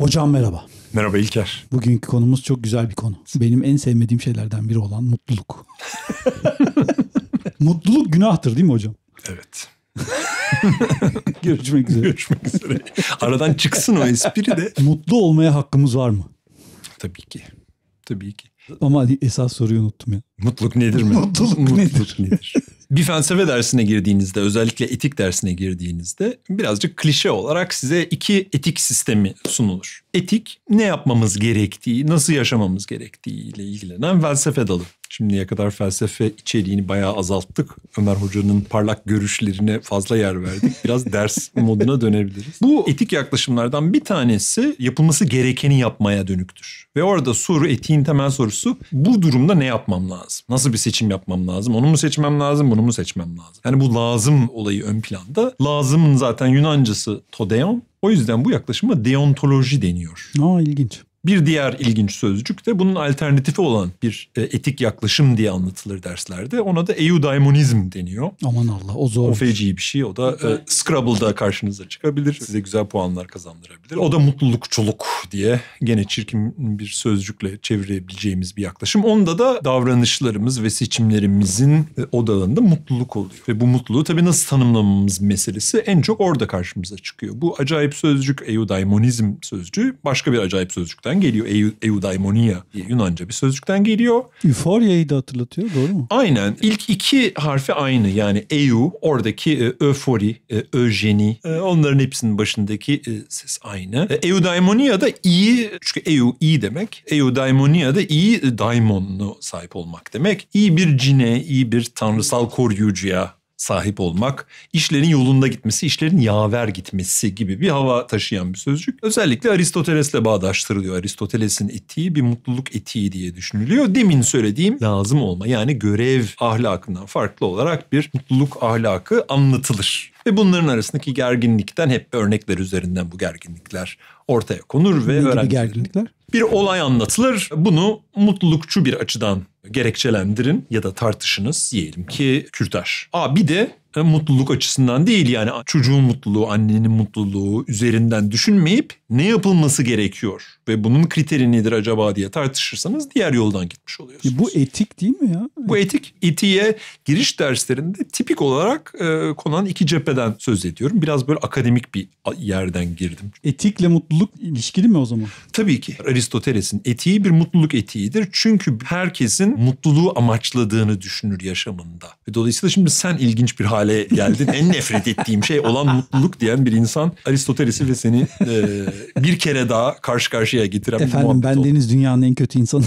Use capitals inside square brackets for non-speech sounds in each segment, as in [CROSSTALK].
Hocam merhaba. Merhaba İlker. Bugünkü konumuz çok güzel bir konu. Benim en sevmediğim şeylerden biri olan mutluluk. [LAUGHS] mutluluk günahtır değil mi hocam? Evet. [LAUGHS] Görüşmek üzere. Görüşmek üzere. Aradan çıksın o espri de. Mutlu olmaya hakkımız var mı? Tabii ki. Tabii ki. Ama esas soruyu unuttum ya. Mutluluk nedir mi? Mutluluk, Mutluluk nedir? nedir? bir felsefe dersine girdiğinizde özellikle etik dersine girdiğinizde birazcık klişe olarak size iki etik sistemi sunulur. Etik ne yapmamız gerektiği, nasıl yaşamamız gerektiği ile ilgilenen felsefe dalı. Şimdiye kadar felsefe içeriğini bayağı azalttık. Ömer Hoca'nın parlak görüşlerine fazla yer verdik. Biraz [LAUGHS] ders moduna dönebiliriz. Bu etik yaklaşımlardan bir tanesi yapılması gerekeni yapmaya dönüktür. Ve orada soru etiğin temel sorusu bu durumda ne yapmam lazım? Nasıl bir seçim yapmam lazım? Onu mu seçmem lazım? Bunu mu seçmem lazım? Yani bu lazım olayı ön planda. Lazımın zaten Yunancası todeon. O yüzden bu yaklaşıma deontoloji deniyor. Aa ilginç. Bir diğer ilginç sözcük de bunun alternatifi olan bir e, etik yaklaşım diye anlatılır derslerde. Ona da eudaimonizm deniyor. Aman Allah o zor. O feci bir şey. O da e, Scrabble'da karşınıza çıkabilir. Size güzel puanlar kazandırabilir. O da mutlulukçuluk diye gene çirkin bir sözcükle çevirebileceğimiz bir yaklaşım. Onda da davranışlarımız ve seçimlerimizin e, odağında mutluluk oluyor. Ve bu mutluluğu tabii nasıl tanımlamamız meselesi en çok orada karşımıza çıkıyor. Bu acayip sözcük eudaimonizm sözcüğü başka bir acayip sözcükten sözcükten geliyor. Eu, eudaimonia diye Yunanca bir sözcükten geliyor. Euforyayı da hatırlatıyor doğru mu? Aynen. İlk iki harfi aynı. Yani eu oradaki öfori, e, öjeni e, e, onların hepsinin başındaki ses aynı. Eudaimonia da iyi çünkü eu iyi demek. Eudaimonia da iyi daimonlu sahip olmak demek. İyi bir cine, iyi bir tanrısal koruyucuya sahip olmak, işlerin yolunda gitmesi, işlerin yaver gitmesi gibi bir hava taşıyan bir sözcük. Özellikle Aristoteles'le bağdaştırılıyor. Aristoteles'in etiği bir mutluluk etiği diye düşünülüyor. Demin söylediğim lazım olma yani görev ahlakından farklı olarak bir mutluluk ahlakı anlatılır. Ve bunların arasındaki gerginlikten hep örnekler üzerinden bu gerginlikler ortaya konur ve ne öğrencilerin... gerginlikler? Bir olay anlatılır. Bunu mutlulukçu bir açıdan gerekçelendirin ya da tartışınız diyelim ki kürtaj. Aa bir de e, mutluluk açısından değil yani çocuğun mutluluğu, annenin mutluluğu üzerinden düşünmeyip ne yapılması gerekiyor ve bunun kriteri nedir acaba diye tartışırsanız diğer yoldan gitmiş oluyorsunuz. E bu etik değil mi ya? Bu etik. Etiğe giriş derslerinde tipik olarak e, konan iki cepheden söz ediyorum. Biraz böyle akademik bir yerden girdim. Etikle mutluluk ilişkili mi o zaman? Tabii ki. Aristoteles'in etiği bir mutluluk etiğidir. Çünkü herkesin kişinin mutluluğu amaçladığını düşünür yaşamında. Ve dolayısıyla şimdi sen ilginç bir hale geldin. en nefret ettiğim şey olan mutluluk diyen bir insan Aristoteles'i ve seni e, bir kere daha karşı karşıya getiren Efendim, bir muhabbet Efendim ben Deniz dünyanın en kötü insanı.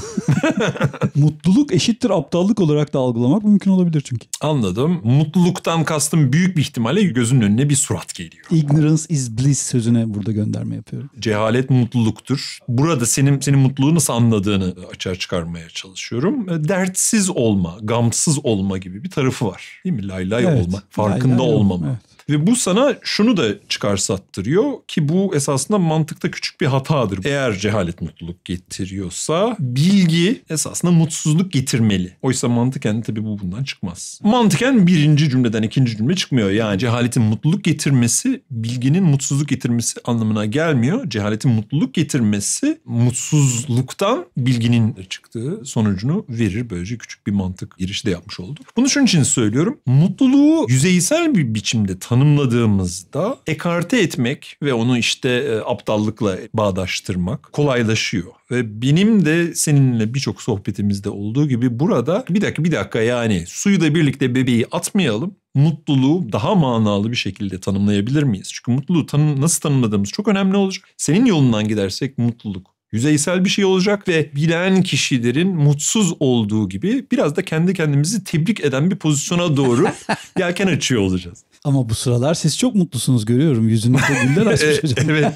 [LAUGHS] mutluluk eşittir aptallık olarak da algılamak mümkün olabilir çünkü. Anladım. Mutluluktan kastım büyük bir ihtimalle gözünün önüne bir surat geliyor. Ignorance is bliss sözüne burada gönderme yapıyorum. Cehalet mutluluktur. Burada senin senin mutluluğu nasıl anladığını açığa çıkarmaya çalışıyorum. E, dertsiz olma, gamsız olma gibi bir tarafı var. Değil mi? Laylay lay evet, olma, farkında lay lay olmama. evet. Ve bu sana şunu da çıkarsattırıyor ki bu esasında mantıkta küçük bir hatadır. Eğer cehalet mutluluk getiriyorsa bilgi esasında mutsuzluk getirmeli. Oysa mantıken tabii bu bundan çıkmaz. Mantıken birinci cümleden ikinci cümle çıkmıyor. Yani cehaletin mutluluk getirmesi bilginin mutsuzluk getirmesi anlamına gelmiyor. Cehaletin mutluluk getirmesi mutsuzluktan bilginin çıktığı sonucunu verir. Böylece küçük bir mantık girişi de yapmış olduk. Bunu şunun için söylüyorum. Mutluluğu yüzeysel bir biçimde tanı tanımladığımızda ekarte etmek ve onu işte e, aptallıkla bağdaştırmak kolaylaşıyor. Ve benim de seninle birçok sohbetimizde olduğu gibi burada bir dakika bir dakika yani suyu da birlikte bebeği atmayalım mutluluğu daha manalı bir şekilde tanımlayabilir miyiz? Çünkü mutluluğu tanım, nasıl tanımladığımız çok önemli olacak. Senin yolundan gidersek mutluluk yüzeysel bir şey olacak ve bilen kişilerin mutsuz olduğu gibi biraz da kendi kendimizi tebrik eden bir pozisyona doğru [LAUGHS] yelken açıyor olacağız. Ama bu sıralar siz çok mutlusunuz görüyorum. Yüzünüzde güller [LAUGHS] açmış hocam. evet.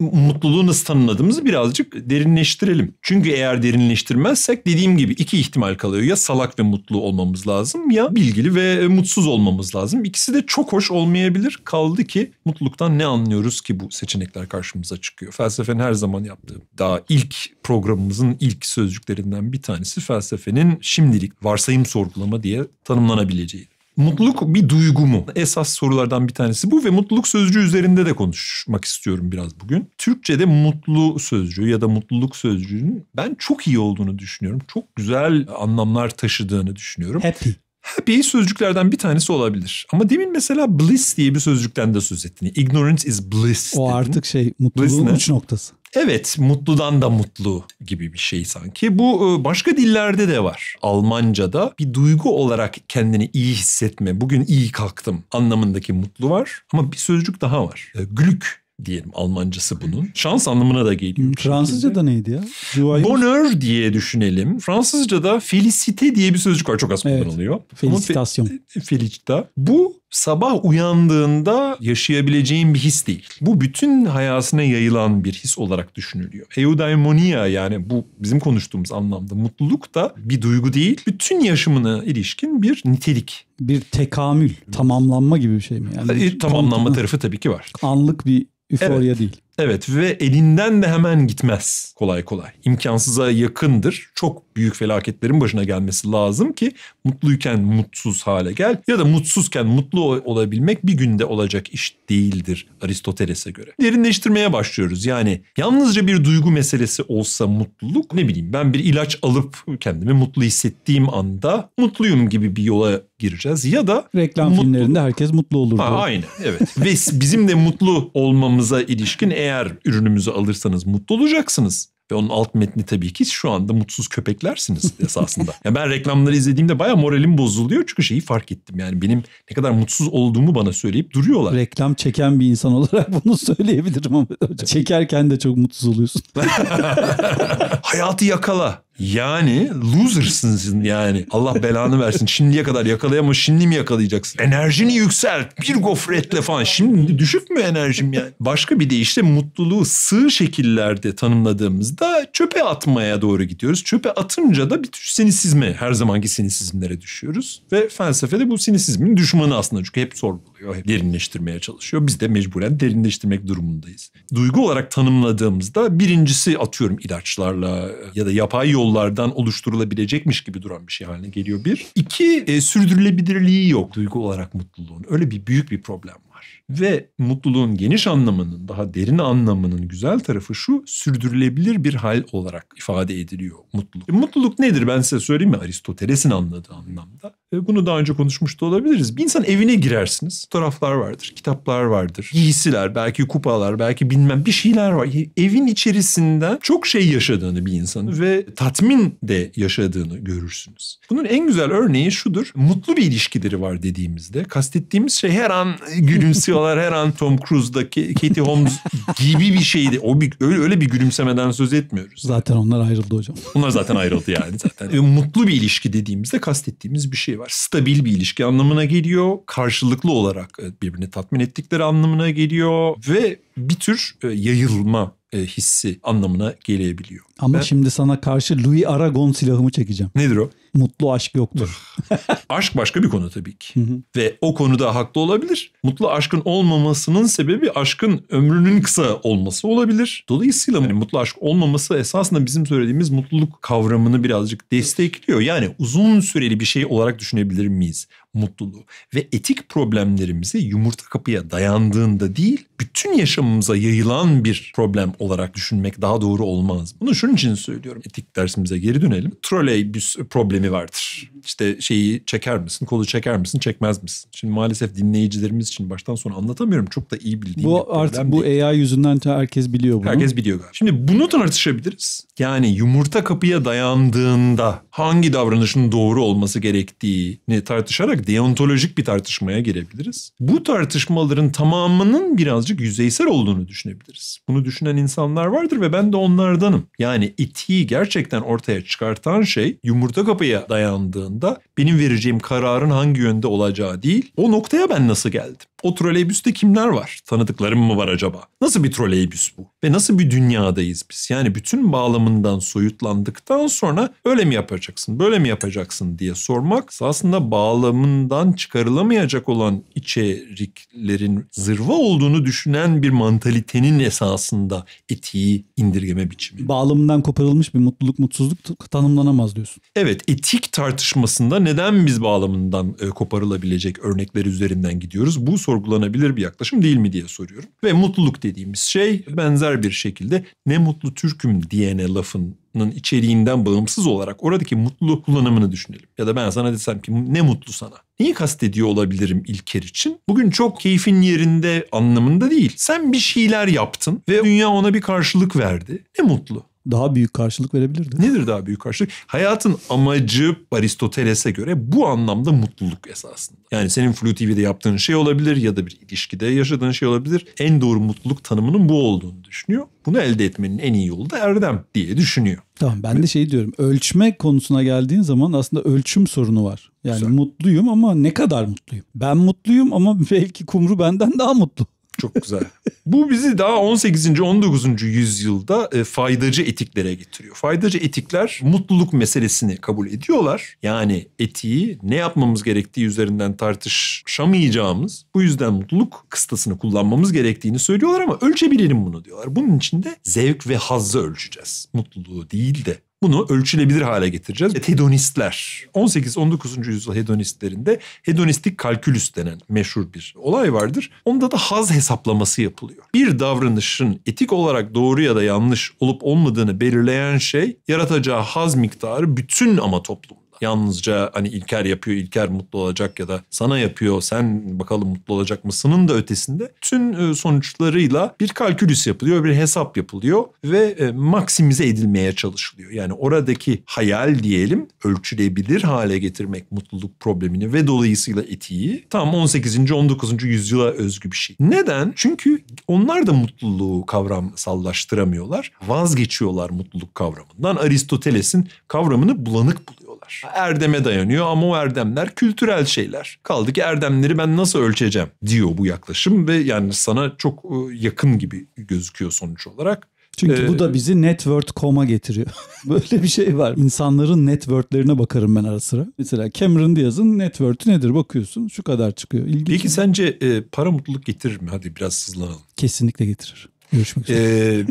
Mutluluğu nasıl tanımladığımızı birazcık derinleştirelim. Çünkü eğer derinleştirmezsek dediğim gibi iki ihtimal kalıyor. Ya salak ve mutlu olmamız lazım ya bilgili ve mutsuz olmamız lazım. İkisi de çok hoş olmayabilir. Kaldı ki mutluluktan ne anlıyoruz ki bu seçenekler karşımıza çıkıyor. Felsefenin her zaman yaptığı daha ilk programımızın ilk sözcüklerinden bir tanesi felsefenin şimdilik varsayım sorgulama diye tanımlanabileceği. Mutluluk bir duygu mu? Esas sorulardan bir tanesi bu ve mutluluk sözcüğü üzerinde de konuşmak istiyorum biraz bugün. Türkçe'de mutlu sözcüğü ya da mutluluk sözcüğünün ben çok iyi olduğunu düşünüyorum. Çok güzel anlamlar taşıdığını düşünüyorum. Happy. Happy sözcüklerden bir tanesi olabilir. Ama demin mesela bliss diye bir sözcükten de söz ettin. Ignorance is bliss. O dedin. artık şey mutluluğun uç noktası. Evet mutludan da mutlu gibi bir şey sanki. Bu e, başka dillerde de var. Almanca'da bir duygu olarak kendini iyi hissetme, bugün iyi kalktım anlamındaki mutlu var. Ama bir sözcük daha var. E, Glück diyelim Almancası bunun. Şans anlamına da geliyor. Fransızca'da neydi ya? Joyeux. Bonheur diye düşünelim. Fransızca'da felicite diye bir sözcük var. Çok az evet. kullanılıyor. Felicitasyon. Fe, felicita. Bu sabah uyandığında yaşayabileceğin bir his değil. Bu bütün hayatına yayılan bir his olarak düşünülüyor. Eudaimonia yani bu bizim konuştuğumuz anlamda mutluluk da bir duygu değil. Bütün yaşamına ilişkin bir nitelik. Bir tekamül, tamamlanma gibi bir şey mi? Yani e, tamamlanma tarafı tabii ki var. Anlık bir Üforya evet. değil. Evet ve elinden de hemen gitmez kolay kolay. İmkansıza yakındır. Çok büyük felaketlerin başına gelmesi lazım ki mutluyken mutsuz hale gel ya da mutsuzken mutlu olabilmek bir günde olacak iş değildir Aristoteles'e göre. Derinleştirmeye başlıyoruz. Yani yalnızca bir duygu meselesi olsa mutluluk ne bileyim ben bir ilaç alıp kendimi mutlu hissettiğim anda mutluyum gibi bir yola gireceğiz ya da reklam mutlu... filmlerinde herkes mutlu olurdu Ha, aynen evet. [LAUGHS] Ve bizim de mutlu olmamıza ilişkin eğer ürünümüzü alırsanız mutlu olacaksınız. Ve onun alt metni tabii ki şu anda mutsuz köpeklersiniz esasında. yani ben reklamları izlediğimde baya moralim bozuluyor. Çünkü şeyi fark ettim yani benim ne kadar mutsuz olduğumu bana söyleyip duruyorlar. Reklam çeken bir insan olarak [LAUGHS] bunu söyleyebilirim ama Çekerken de çok mutsuz oluyorsun. [LAUGHS] Hayatı yakala. Yani losersın yani. Allah belanı versin. Şimdiye kadar yakalayamam şimdi mi yakalayacaksın? Enerjini yükselt. Bir gofretle falan. Şimdi düşük mü enerjim yani? Başka bir deyişle mutluluğu sığ şekillerde tanımladığımızda çöpe atmaya doğru gidiyoruz. Çöpe atınca da bir tür sinisizme her zamanki sinisizmlere düşüyoruz. Ve felsefede bu sinisizmin düşmanı aslında çünkü hep sorgu oluyor. Derinleştirmeye çalışıyor. Biz de mecburen derinleştirmek durumundayız. Duygu olarak tanımladığımızda birincisi atıyorum ilaçlarla ya da yapay yollardan oluşturulabilecekmiş gibi duran bir şey haline geliyor bir. İki e, sürdürülebilirliği yok duygu olarak mutluluğun. Öyle bir büyük bir problem var. Ve mutluluğun geniş anlamının, daha derin anlamının güzel tarafı şu sürdürülebilir bir hal olarak ifade ediliyor mutluluk. E, mutluluk nedir ben size söyleyeyim mi Aristoteles'in anladığı anlamda? E, bunu daha önce konuşmuş da olabiliriz. Bir insan evine girersiniz. Fotoğraflar vardır, kitaplar vardır, giysiler, belki kupalar, belki bilmem bir şeyler var. E, evin içerisinde çok şey yaşadığını bir insanın ve tatmin de yaşadığını görürsünüz. Bunun en güzel örneği şudur. Mutlu bir ilişkileri var dediğimizde kastettiğimiz şey her an gülümsüyorlar. her an Tom Cruise'daki Katie Holmes gibi bir şeydi. O bir, öyle, öyle bir gülümsemeden söz etmiyoruz. Zaten onlar ayrıldı hocam. Onlar zaten ayrıldı yani zaten. E, mutlu bir ilişki dediğimizde kastettiğimiz bir şey var var. Stabil bir ilişki anlamına geliyor. Karşılıklı olarak e, birbirini tatmin ettikleri anlamına geliyor ve bir tür e, yayılma e, hissi anlamına gelebiliyor. Ama ben... şimdi sana karşı Louis Aragon silahımı çekeceğim. Nedir o? Mutlu aşk yoktur. [LAUGHS] aşk başka bir konu tabii ki. Hı hı. Ve o konuda haklı olabilir. Mutlu aşkın olmamasının sebebi aşkın ömrünün kısa olması olabilir. Dolayısıyla hani mutlu aşk olmaması esasında bizim söylediğimiz mutluluk kavramını birazcık destekliyor. Yani uzun süreli bir şey olarak düşünebilir miyiz mutluluğu? Ve etik problemlerimizi yumurta kapıya dayandığında değil, bütün yaşamımıza yayılan bir problem olarak düşünmek daha doğru olmaz. Bunu şu Şunun için söylüyorum. Etik dersimize geri dönelim. Troleybüs problemi vardır. İşte şeyi çeker misin? Kolu çeker misin? Çekmez misin? Şimdi maalesef dinleyicilerimiz için baştan sona anlatamıyorum. Çok da iyi bildiğim Bu artık bu değil. AI yüzünden herkes biliyor bunu. Herkes biliyor galiba. Şimdi bunu tartışabiliriz. Yani yumurta kapıya dayandığında hangi davranışın doğru olması gerektiğini tartışarak deontolojik bir tartışmaya girebiliriz. Bu tartışmaların tamamının birazcık yüzeysel olduğunu düşünebiliriz. Bunu düşünen insanlar vardır ve ben de onlardanım. Yani yani etiği gerçekten ortaya çıkartan şey yumurta kapıya dayandığında benim vereceğim kararın hangi yönde olacağı değil. O noktaya ben nasıl geldim? O troleybuste kimler var? Tanıdıklarım mı var acaba? Nasıl bir troleybüs bu? Ve nasıl bir dünyadayız biz? Yani bütün bağlamından soyutlandıktan sonra öyle mi yapacaksın, böyle mi yapacaksın diye sormak aslında bağlamından çıkarılamayacak olan içeriklerin zırva olduğunu düşünen bir mantalitenin esasında etiği indirgeme biçimi. Bağlamından koparılmış bir mutluluk mutsuzluk tanımlanamaz diyorsun. Evet etik tartışmasında neden biz bağlamından e, koparılabilecek örnekler üzerinden gidiyoruz? Bu sorgulanabilir bir yaklaşım değil mi diye soruyorum. Ve mutluluk dediğimiz şey benzer bir şekilde ne mutlu Türk'üm diyene lafının içeriğinden bağımsız olarak oradaki mutlu kullanımını düşünelim. Ya da ben sana desem ki ne mutlu sana. Neyi kastediyor olabilirim İlker için? Bugün çok keyfin yerinde anlamında değil. Sen bir şeyler yaptın ve dünya ona bir karşılık verdi. Ne mutlu daha büyük karşılık verebilirdi. Nedir daha büyük karşılık? Hayatın amacı Aristoteles'e göre bu anlamda mutluluk esasında. Yani senin Flu TV'de yaptığın şey olabilir ya da bir ilişkide yaşadığın şey olabilir. En doğru mutluluk tanımının bu olduğunu düşünüyor. Bunu elde etmenin en iyi yolu da erdem diye düşünüyor. Tamam ben de şey diyorum ölçme konusuna geldiğin zaman aslında ölçüm sorunu var. Yani Güzel. mutluyum ama ne kadar mutluyum? Ben mutluyum ama [LAUGHS] belki kumru benden daha mutlu. Çok güzel. Bu bizi daha 18. 19. yüzyılda e, faydacı etiklere getiriyor. Faydacı etikler mutluluk meselesini kabul ediyorlar. Yani etiği ne yapmamız gerektiği üzerinden tartışamayacağımız, bu yüzden mutluluk kıstasını kullanmamız gerektiğini söylüyorlar ama ölçebilelim bunu diyorlar. Bunun için de zevk ve hazzı ölçeceğiz. Mutluluğu değil de bunu ölçülebilir hale getireceğiz. Hedonistler. 18-19. yüzyıl hedonistlerinde hedonistik kalkülüs denen meşhur bir olay vardır. Onda da haz hesaplaması yapılıyor. Bir davranışın etik olarak doğru ya da yanlış olup olmadığını belirleyen şey yaratacağı haz miktarı bütün ama toplum yalnızca hani İlker yapıyor, İlker mutlu olacak ya da sana yapıyor, sen bakalım mutlu olacak mısının da ötesinde tüm e, sonuçlarıyla bir kalkülüs yapılıyor, bir hesap yapılıyor ve e, maksimize edilmeye çalışılıyor. Yani oradaki hayal diyelim ölçülebilir hale getirmek mutluluk problemini ve dolayısıyla etiği tam 18. 19. yüzyıla özgü bir şey. Neden? Çünkü onlar da mutluluğu kavramsallaştıramıyorlar. Vazgeçiyorlar mutluluk kavramından. Aristoteles'in kavramını bulanık buluyor var. Erdeme dayanıyor ama o erdemler kültürel şeyler. Kaldı ki erdemleri ben nasıl ölçeceğim diyor bu yaklaşım ve yani sana çok e, yakın gibi gözüküyor sonuç olarak. Çünkü ee, bu da ee, bizi network.com'a getiriyor. [LAUGHS] Böyle bir şey var. İnsanların networklerine bakarım ben ara sıra. Mesela Cameron Diaz'ın network'ü nedir bakıyorsun şu kadar çıkıyor. İlginç Peki mi? sence e, para mutluluk getirir mi? Hadi biraz hızlanalım. Kesinlikle getirir. Görüşmek üzere. Ee,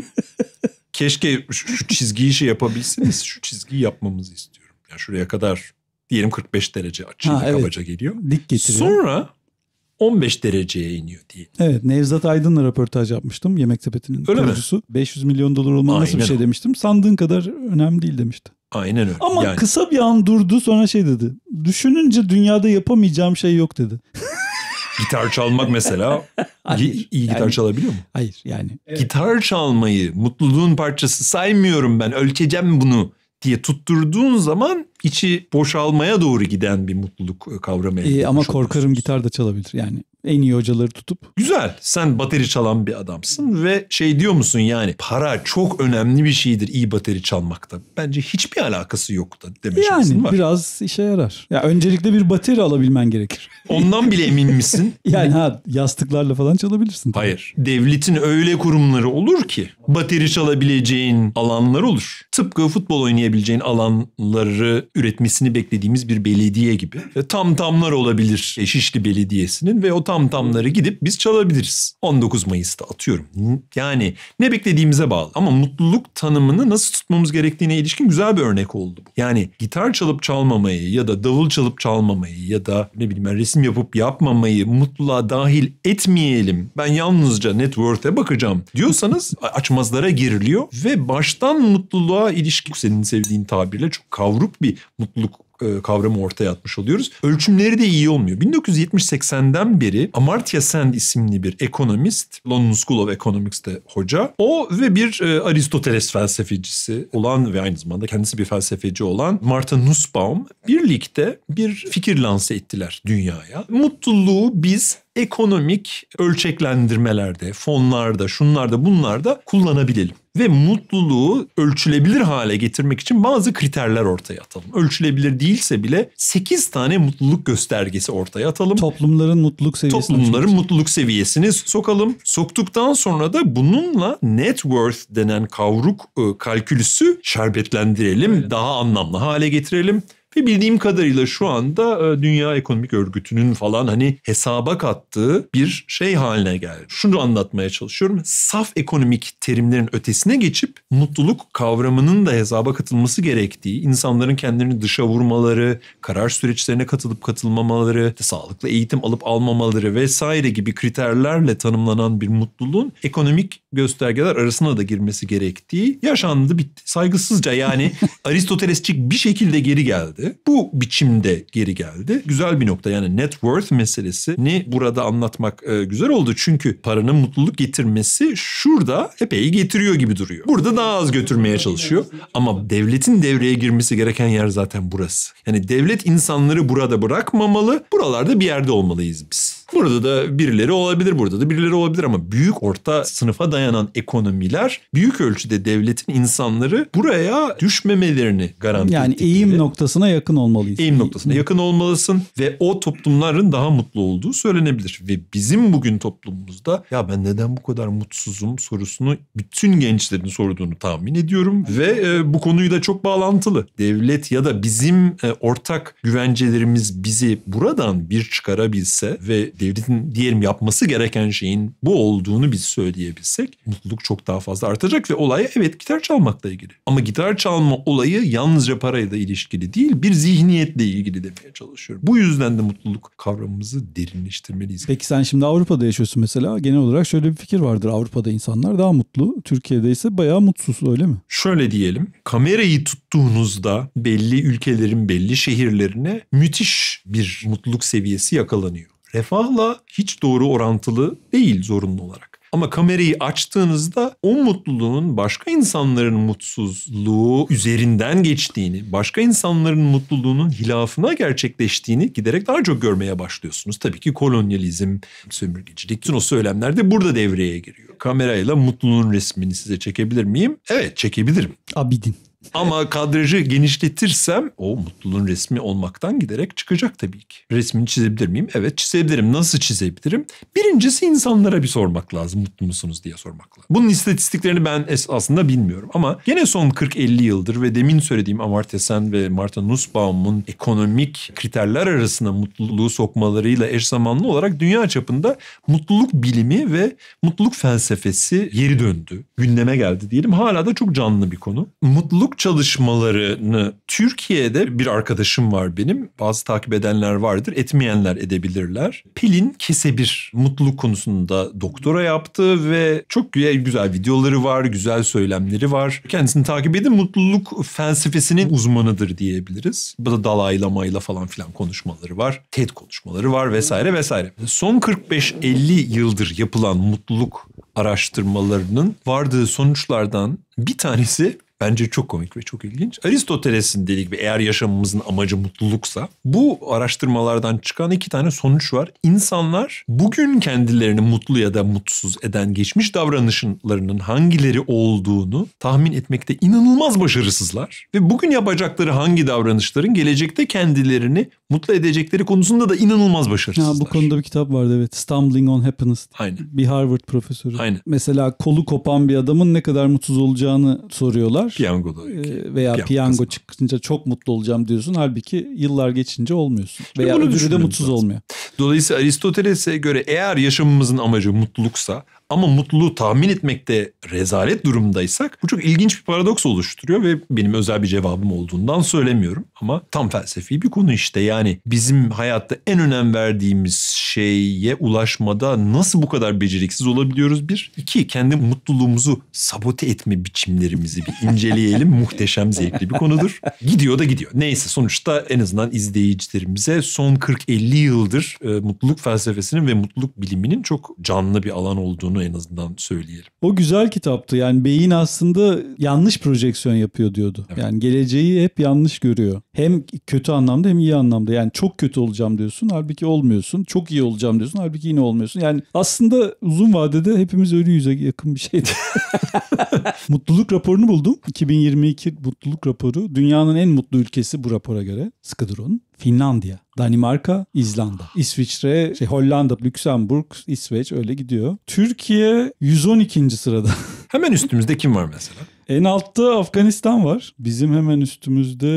keşke şu, şu çizgiyi şey yapabilseniz. Şu çizgiyi yapmamızı istiyor yani şuraya kadar diyelim 45 derece açıyla evet. kabaca geliyor. Dik getiriyor. Sonra 15 dereceye iniyor diye. Evet Nevzat Aydın'la röportaj yapmıştım Yemek Sepeti'nin Öyle kurucusu. Mi? 500 milyon dolar olma nasıl bir şey demiştim. Sandığın kadar önemli değil demişti. Aynen öyle. Ama yani. kısa bir an durdu sonra şey dedi. Düşününce dünyada yapamayacağım şey yok dedi. [LAUGHS] gitar çalmak mesela [LAUGHS] hayır, iyi, iyi gitar çalabiliyor mu? Hayır yani. Evet. Gitar çalmayı mutluluğun parçası saymıyorum ben. Ölçeceğim bunu diye tutturduğun zaman içi boşalmaya doğru giden bir mutluluk e, kavramı. Ee, ama korkarım gitar da çalabilir yani en iyi hocaları tutup. Güzel sen bateri çalan bir adamsın ve şey diyor musun yani para çok önemli bir şeydir iyi bateri çalmakta. Bence hiçbir alakası yok da deme yani, var. Yani biraz işe yarar. Ya öncelikle bir bateri alabilmen gerekir. [LAUGHS] Ondan bile emin misin? [LAUGHS] yani ha yastıklarla falan çalabilirsin. Tabii. Hayır devletin öyle kurumları olur ki bateri çalabileceğin alanlar olur. Tıpkı futbol oynayabileceğin alanları üretmesini beklediğimiz bir belediye gibi. Tam tamlar olabilir e, Şişli Belediyesi'nin ve o tam tamları gidip biz çalabiliriz. 19 Mayıs'ta atıyorum. Yani ne beklediğimize bağlı ama mutluluk tanımını nasıl tutmamız gerektiğine ilişkin güzel bir örnek oldu. Yani gitar çalıp çalmamayı ya da davul çalıp çalmamayı ya da ne bileyim ben resim yapıp yapmamayı mutluluğa dahil etmeyelim. Ben yalnızca net worth'e bakacağım diyorsanız açmazlara giriliyor ve baştan mutluluğa ilişkin senin sevdiğin tabirle çok kavruk bir mutluluk e, kavramı ortaya atmış oluyoruz. Ölçümleri de iyi olmuyor. 1970-80'den beri Amartya Sen isimli bir ekonomist, London School of Economics'te hoca. O ve bir e, Aristoteles felsefecisi olan ve aynı zamanda kendisi bir felsefeci olan Martha Nussbaum birlikte bir fikir lanse ettiler dünyaya. Mutluluğu biz ekonomik ölçeklendirmelerde, fonlarda, şunlarda, bunlarda kullanabilelim ve mutluluğu ölçülebilir hale getirmek için bazı kriterler ortaya atalım. Ölçülebilir değilse bile 8 tane mutluluk göstergesi ortaya atalım. Toplumların mutluluk seviyesini toplumların çok... mutluluk seviyesini sokalım. Soktuktan sonra da bununla net worth denen kavruk ıı, kalkülüsü şerbetlendirelim, evet. daha anlamlı hale getirelim ve bildiğim kadarıyla şu anda e, Dünya Ekonomik Örgütü'nün falan hani hesaba kattığı bir şey haline geldi. Şunu anlatmaya çalışıyorum. Saf ekonomik terimlerin ötesine geçip mutluluk kavramının da hesaba katılması gerektiği, insanların kendilerini dışa vurmaları, karar süreçlerine katılıp katılmamaları, sağlıklı eğitim alıp almamaları vesaire gibi kriterlerle tanımlanan bir mutluluğun ekonomik göstergeler arasına da girmesi gerektiği yaşandı bitti. Saygısızca yani [LAUGHS] Aristotelesçik bir şekilde geri geldi. Bu biçimde geri geldi. Güzel bir nokta yani net worth meselesini burada anlatmak e, güzel oldu. Çünkü paranın mutluluk getirmesi şurada epey getiriyor gibi duruyor. Burada daha az götürmeye çalışıyor. Ama devletin devreye girmesi gereken yer zaten burası. Yani devlet insanları burada bırakmamalı. Buralarda bir yerde olmalıyız biz. Burada da birileri olabilir, burada da birileri olabilir ama büyük orta sınıfa dayanan ekonomiler büyük ölçüde devletin insanları buraya düşmemelerini garanti Yani eğim noktasına yakın olmalıyız. Eğim noktasına yakın olmalısın ve o toplumların daha mutlu olduğu söylenebilir. Ve bizim bugün toplumumuzda ya ben neden bu kadar mutsuzum sorusunu bütün gençlerin sorduğunu tahmin ediyorum. Ve e, bu konuyu da çok bağlantılı. Devlet ya da bizim e, ortak güvencelerimiz bizi buradan bir çıkarabilse ve devletin diyelim yapması gereken şeyin bu olduğunu biz söyleyebilsek mutluluk çok daha fazla artacak ve olay evet gitar çalmakla ilgili. Ama gitar çalma olayı yalnızca parayla ilişkili değil bir zihniyetle ilgili demeye çalışıyorum. Bu yüzden de mutluluk kavramımızı derinleştirmeliyiz. Peki sen şimdi Avrupa'da yaşıyorsun mesela. Genel olarak şöyle bir fikir vardır. Avrupa'da insanlar daha mutlu. Türkiye'de ise bayağı mutsuz öyle mi? Şöyle diyelim. Kamerayı tuttuğunuzda belli ülkelerin belli şehirlerine müthiş bir mutluluk seviyesi yakalanıyor refahla hiç doğru orantılı değil zorunlu olarak. Ama kamerayı açtığınızda o mutluluğun başka insanların mutsuzluğu üzerinden geçtiğini, başka insanların mutluluğunun hilafına gerçekleştiğini giderek daha çok görmeye başlıyorsunuz. Tabii ki kolonyalizm, sömürgecilik, bütün o söylemler de burada devreye giriyor. Kamerayla mutluluğun resmini size çekebilir miyim? Evet çekebilirim. Abidin. Ama kadrajı genişletirsem o mutluluğun resmi olmaktan giderek çıkacak tabii ki. Resmini çizebilir miyim? Evet çizebilirim. Nasıl çizebilirim? Birincisi insanlara bir sormak lazım. Mutlu musunuz diye sormak lazım. Bunun istatistiklerini ben aslında bilmiyorum ama gene son 40-50 yıldır ve demin söylediğim Amartya Sen ve Martha Nussbaum'un ekonomik kriterler arasında mutluluğu sokmalarıyla eş zamanlı olarak dünya çapında mutluluk bilimi ve mutluluk felsefesi yeri döndü. Gündeme geldi diyelim. Hala da çok canlı bir konu. Mutluluk çalışmalarını Türkiye'de bir arkadaşım var benim. Bazı takip edenler vardır, etmeyenler edebilirler. Pelin Kesebir mutluluk konusunda doktora yaptı ve çok güzel videoları var, güzel söylemleri var. Kendisini takip edin mutluluk felsefesinin uzmanıdır diyebiliriz. Bu da dalaylamayla falan filan konuşmaları var. TED konuşmaları var vesaire vesaire. Son 45-50 yıldır yapılan mutluluk araştırmalarının vardığı sonuçlardan bir tanesi Bence çok komik ve çok ilginç. Aristoteles'in dediği gibi eğer yaşamımızın amacı mutluluksa bu araştırmalardan çıkan iki tane sonuç var. İnsanlar bugün kendilerini mutlu ya da mutsuz eden geçmiş davranışlarının hangileri olduğunu tahmin etmekte inanılmaz başarısızlar ve bugün yapacakları hangi davranışların gelecekte kendilerini mutlu edecekleri konusunda da inanılmaz başarısızlar. Ya bu konuda bir kitap vardı evet. Stumbling on Happiness. Aynen. Bir Harvard profesörü. Aynen. Mesela kolu kopan bir adamın ne kadar mutsuz olacağını soruyorlar var. Piyangoda. Ee, veya piyango, çıkınca çok mutlu olacağım diyorsun. Halbuki yıllar geçince olmuyorsun. Veya öbürü de mutsuz lazım. olmuyor. Dolayısıyla Aristoteles'e göre eğer yaşamımızın amacı mutluluksa ama mutluluğu tahmin etmekte rezalet durumdaysak bu çok ilginç bir paradoks oluşturuyor ve benim özel bir cevabım olduğundan söylemiyorum ama tam felsefi bir konu işte. Yani bizim hayatta en önem verdiğimiz şeye ulaşmada nasıl bu kadar beceriksiz olabiliyoruz bir. iki kendi mutluluğumuzu sabote etme biçimlerimizi bir inceleyelim. [LAUGHS] Muhteşem zevkli bir konudur. Gidiyor da gidiyor. Neyse sonuçta en azından izleyicilerimize son 40-50 yıldır e, mutluluk felsefesinin ve mutluluk biliminin çok canlı bir alan olduğunu bunu en azından söyleyelim. O güzel kitaptı. Yani beyin aslında yanlış projeksiyon yapıyor diyordu. Evet. Yani geleceği hep yanlış görüyor. Hem kötü anlamda hem iyi anlamda. Yani çok kötü olacağım diyorsun halbuki olmuyorsun. Çok iyi olacağım diyorsun halbuki yine olmuyorsun. Yani aslında uzun vadede hepimiz ölüyüze yakın bir şeydi. [LAUGHS] mutluluk raporunu buldum. 2022 mutluluk raporu. Dünyanın en mutlu ülkesi bu rapora göre. Skadron. Finlandiya, Danimarka, İzlanda, İsviçre, şey Hollanda, Lüksemburg, İsveç öyle gidiyor. Türkiye 112. sırada. Hemen üstümüzde kim var mesela? En altta Afganistan var. Bizim hemen üstümüzde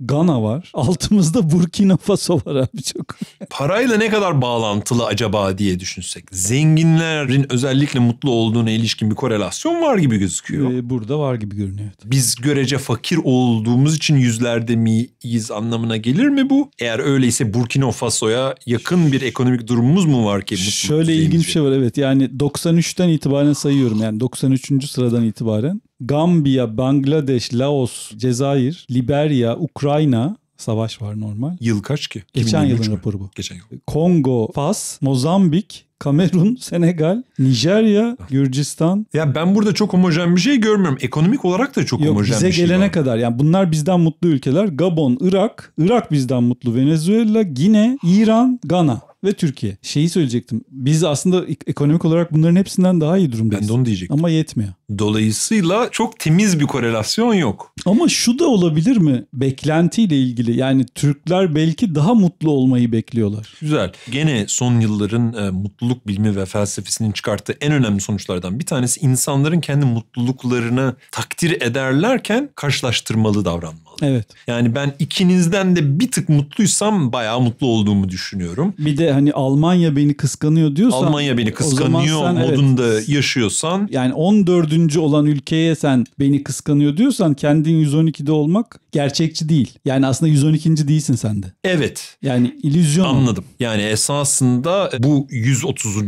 Gana var. [LAUGHS] Altımızda Burkina Faso var abi çok. Parayla ne kadar bağlantılı acaba diye düşünsek. Zenginlerin özellikle mutlu olduğuna ilişkin bir korelasyon var gibi gözüküyor. Ee, burada var gibi görünüyor. Biz görece fakir olduğumuz için yüzlerde miyiz anlamına gelir mi bu? Eğer öyleyse Burkina Faso'ya yakın bir ekonomik durumumuz mu var ki? Şöyle ilginç bir şey var evet. Yani 93'ten itibaren sayıyorum. Yani 93. sıradan itibaren Gambiya, Bangladeş, Laos, Cezayir, Liberya, Ukrayna savaş var normal. Yıl kaç ki? Geçen yılın mü? raporu bu. Geçen yıl. Kongo, Fas, Mozambik, Kamerun, [LAUGHS] Senegal, Nijerya, Gürcistan. Ya ben burada çok homojen bir şey görmüyorum. Ekonomik olarak da çok Yok, homojen bir şey. Bize gelene var. kadar yani bunlar bizden mutlu ülkeler. Gabon, Irak, Irak bizden mutlu. Venezuela, Gine, İran, Gana ve Türkiye. Şeyi söyleyecektim. Biz aslında ekonomik olarak bunların hepsinden daha iyi durumdayız. Ben de onu diyecektim. Ama yetmiyor. Dolayısıyla çok temiz bir korelasyon yok. Ama şu da olabilir mi? Beklentiyle ilgili. Yani Türkler belki daha mutlu olmayı bekliyorlar. Güzel. Gene son yılların e, mutluluk bilimi ve felsefesinin çıkarttığı en önemli sonuçlardan bir tanesi insanların kendi mutluluklarını takdir ederlerken karşılaştırmalı davranma. Evet. Yani ben ikinizden de bir tık mutluysam bayağı mutlu olduğumu düşünüyorum. Bir de hani Almanya beni kıskanıyor diyorsan. Almanya beni kıskanıyor sen, modunda evet, yaşıyorsan. Yani 14. olan ülkeye sen beni kıskanıyor diyorsan kendin 112'de olmak gerçekçi değil. Yani aslında 112. değilsin sen de. Evet. Yani illüzyon. Anladım. Yani esasında bu 130. E,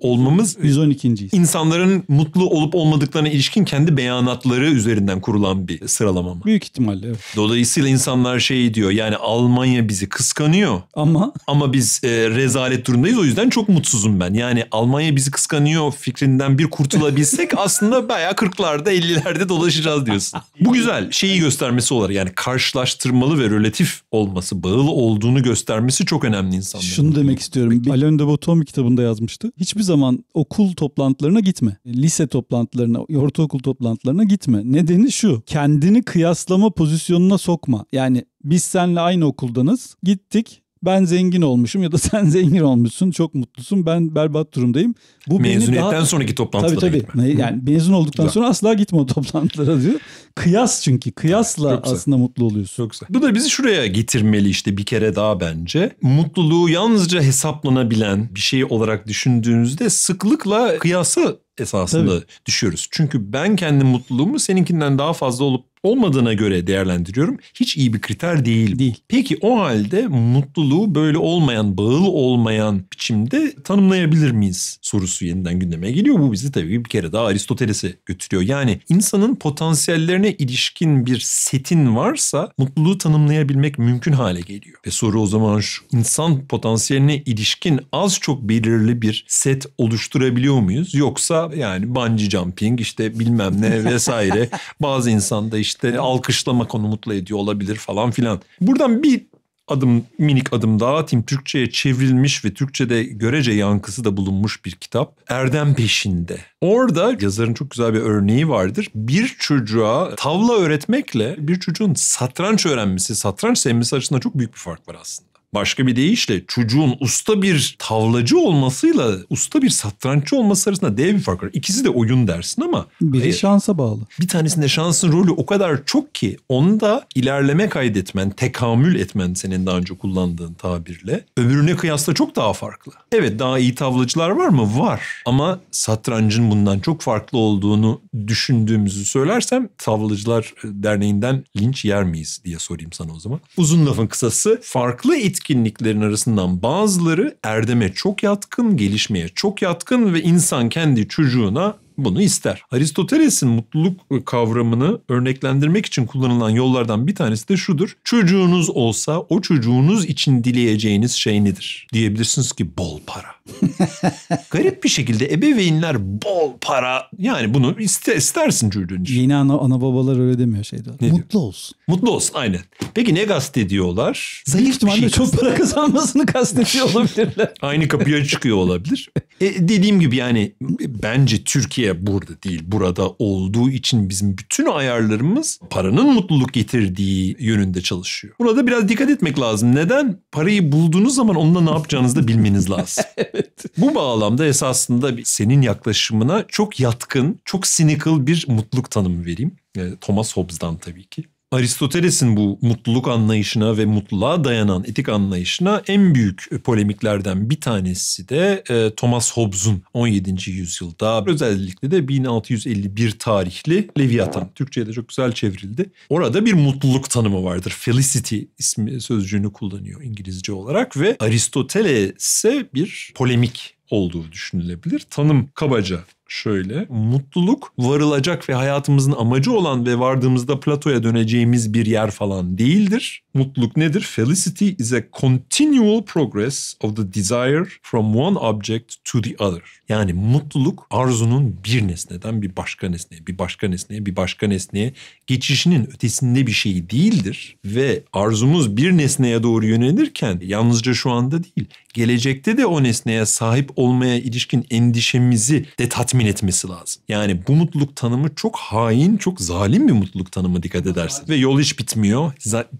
olmamız 112. insanların mutlu olup olmadıklarına ilişkin kendi beyanatları üzerinden kurulan bir sıralama mı? Büyük ihtimal ihtimalle. Evet. Dolayısıyla insanlar şey diyor yani Almanya bizi kıskanıyor. Ama? Ama biz e, rezalet durumdayız o yüzden çok mutsuzum ben. Yani Almanya bizi kıskanıyor fikrinden bir kurtulabilsek [LAUGHS] aslında bayağı 40'larda 50'lerde dolaşacağız diyorsun. Bu güzel şeyi göstermesi olarak yani karşılaştırmalı ve relatif olması bağlı olduğunu göstermesi çok önemli insanlar. Şunu demek istiyorum. Alain de Botton kitabında yazmıştı. Hiçbir zaman okul toplantılarına gitme. Lise toplantılarına, ortaokul toplantılarına gitme. Nedeni şu. Kendini kıyaslama pozisyonuna sokma. Yani biz seninle aynı okuldanız. Gittik ben zengin olmuşum ya da [LAUGHS] sen zengin olmuşsun çok mutlusun ben berbat durumdayım. Bu Mezuniyetten daha... sonraki toplantılara tabii, tabii. gitme. Yani mezun olduktan sonra asla gitme o toplantılara diyor. Kıyas çünkü kıyasla çok aslında mutlu oluyorsun. Çok güzel. Bu da bizi şuraya getirmeli işte bir kere daha bence. Mutluluğu yalnızca hesaplanabilen bir şey olarak düşündüğünüzde sıklıkla kıyası esasında Tabii. düşüyoruz. Çünkü ben kendi mutluluğumu seninkinden daha fazla olup olmadığına göre değerlendiriyorum. Hiç iyi bir kriter değil. Değil. Peki o halde mutluluğu böyle olmayan, bağıl olmayan biçimde tanımlayabilir miyiz sorusu yeniden gündeme geliyor. Bu bizi tabii bir kere daha Aristoteles'e götürüyor. Yani insanın potansiyellerine ilişkin bir setin varsa mutluluğu tanımlayabilmek mümkün hale geliyor. Ve soru o zaman şu. İnsan potansiyeline ilişkin az çok belirli bir set oluşturabiliyor muyuz? Yoksa yani bungee jumping işte bilmem ne vesaire [LAUGHS] bazı insanda işte işte alkışlama konu mutlu ediyor olabilir falan filan. Buradan bir adım minik adım daha atayım. Türkçe'ye çevrilmiş ve Türkçe'de görece yankısı da bulunmuş bir kitap. Erdem Peşinde. Orada yazarın çok güzel bir örneği vardır. Bir çocuğa tavla öğretmekle bir çocuğun satranç öğrenmesi, satranç sevmesi açısından çok büyük bir fark var aslında. Başka bir deyişle çocuğun usta bir tavlacı olmasıyla usta bir satranççı olması arasında dev bir fark var. İkisi de oyun dersin ama. Biri hayır, şansa bağlı. Bir tanesinde şansın rolü o kadar çok ki onda ilerleme kaydetmen, tekamül etmen senin daha önce kullandığın tabirle öbürüne kıyasla çok daha farklı. Evet daha iyi tavlacılar var mı? Var. Ama satrancın bundan çok farklı olduğunu düşündüğümüzü söylersem Tavlacılar e, Derneği'nden linç yer miyiz diye sorayım sana o zaman. Uzun lafın kısası farklı etki etkinliklerin arasından bazıları erdeme çok yatkın, gelişmeye çok yatkın ve insan kendi çocuğuna bunu ister. Aristoteles'in mutluluk kavramını örneklendirmek için kullanılan yollardan bir tanesi de şudur. Çocuğunuz olsa o çocuğunuz için dileyeceğiniz şey nedir? Diyebilirsiniz ki bol para. [LAUGHS] Garip bir şekilde ebeveynler bol para yani bunu iste, istersin çocuğun için. Yeni ana, ana babalar öyle demiyor şeyde. Ne Mutlu diyor? olsun. Mutlu olsun aynen. Peki ne kastediyorlar? Zayıf ihtimalle şey çok para kazanmasını kastediyor olabilirler. [LAUGHS] Aynı kapıya çıkıyor olabilir. E, dediğim gibi yani bence Türkiye burada değil burada olduğu için bizim bütün ayarlarımız paranın mutluluk getirdiği yönünde çalışıyor. Burada biraz dikkat etmek lazım. Neden? Parayı bulduğunuz zaman onunla ne yapacağınızı da bilmeniz lazım. [LAUGHS] evet. Bu bağlamda esasında senin yaklaşımına çok yatkın, çok cynical bir mutluluk tanımı vereyim. Thomas Hobbes'dan tabii ki. Aristoteles'in bu mutluluk anlayışına ve mutluluğa dayanan etik anlayışına en büyük e, polemiklerden bir tanesi de e, Thomas Hobbes'un 17. yüzyılda özellikle de 1651 tarihli Leviathan. Türkçe'ye de çok güzel çevrildi. Orada bir mutluluk tanımı vardır. Felicity ismi sözcüğünü kullanıyor İngilizce olarak ve Aristoteles'e bir polemik olduğu düşünülebilir. Tanım kabaca şöyle. Mutluluk varılacak ve hayatımızın amacı olan ve vardığımızda platoya döneceğimiz bir yer falan değildir. Mutluluk nedir? Felicity is a continual progress of the desire from one object to the other. Yani mutluluk arzunun bir nesneden bir başka nesneye, bir başka nesneye, bir başka nesneye geçişinin ötesinde bir şey değildir. Ve arzumuz bir nesneye doğru yönelirken yalnızca şu anda değil, gelecekte de o nesneye sahip olmaya ilişkin endişemizi de tatmin tatmin etmesi lazım. Yani bu mutluluk tanımı çok hain, çok zalim bir mutluluk tanımı dikkat edersin. Ve yol hiç bitmiyor.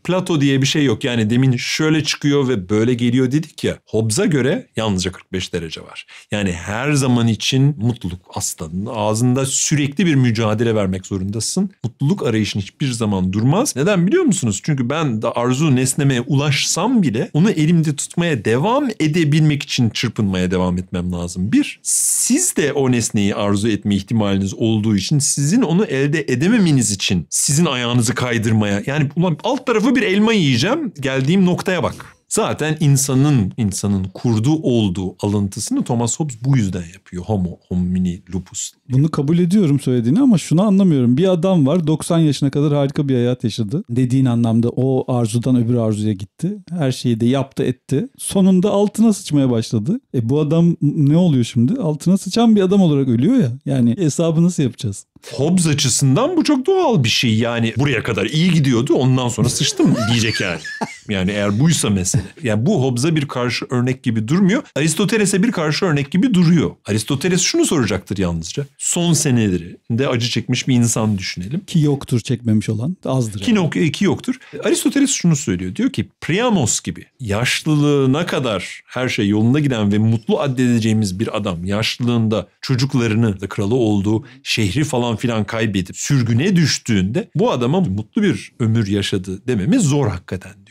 Plato diye bir şey yok. Yani demin şöyle çıkıyor ve böyle geliyor dedik ya. Hobbes'a göre yalnızca 45 derece var. Yani her zaman için mutluluk aslında ağzında sürekli bir mücadele vermek zorundasın. Mutluluk arayışın hiçbir zaman durmaz. Neden biliyor musunuz? Çünkü ben de arzu nesneme ulaşsam bile onu elimde tutmaya devam edebilmek için çırpınmaya devam etmem lazım. Bir, siz de o nesneyi etmeyi arzu etme ihtimaliniz olduğu için sizin onu elde edememeniz için sizin ayağınızı kaydırmaya yani ulan alt tarafı bir elma yiyeceğim geldiğim noktaya bak. Zaten insanın insanın kurdu olduğu alıntısını Thomas Hobbes bu yüzden yapıyor. Homo homini lupus. Bunu kabul ediyorum söylediğini ama şunu anlamıyorum. Bir adam var 90 yaşına kadar harika bir hayat yaşadı. Dediğin anlamda o arzudan öbür arzuya gitti. Her şeyi de yaptı etti. Sonunda altına sıçmaya başladı. E bu adam ne oluyor şimdi? Altına sıçan bir adam olarak ölüyor ya. Yani hesabı nasıl yapacağız? Hobbes açısından bu çok doğal bir şey. Yani buraya kadar iyi gidiyordu ondan sonra sıçtım [LAUGHS] diyecek yani. Yani eğer buysa mesele. Yani bu Hobbes'a bir karşı örnek gibi durmuyor. Aristoteles'e bir karşı örnek gibi duruyor. Aristoteles şunu soracaktır yalnızca. Son senelerinde acı çekmiş bir insan düşünelim. Ki yoktur çekmemiş olan azdır. Ki, yani. E, ki yoktur. Aristoteles şunu söylüyor. Diyor ki Priamos gibi yaşlılığına kadar her şey yolunda giden ve mutlu addedeceğimiz bir adam yaşlılığında çocuklarını da kralı olduğu şehri falan falan filan kaybedip sürgüne düştüğünde bu adamın mutlu bir ömür yaşadı dememiz zor hakikaten.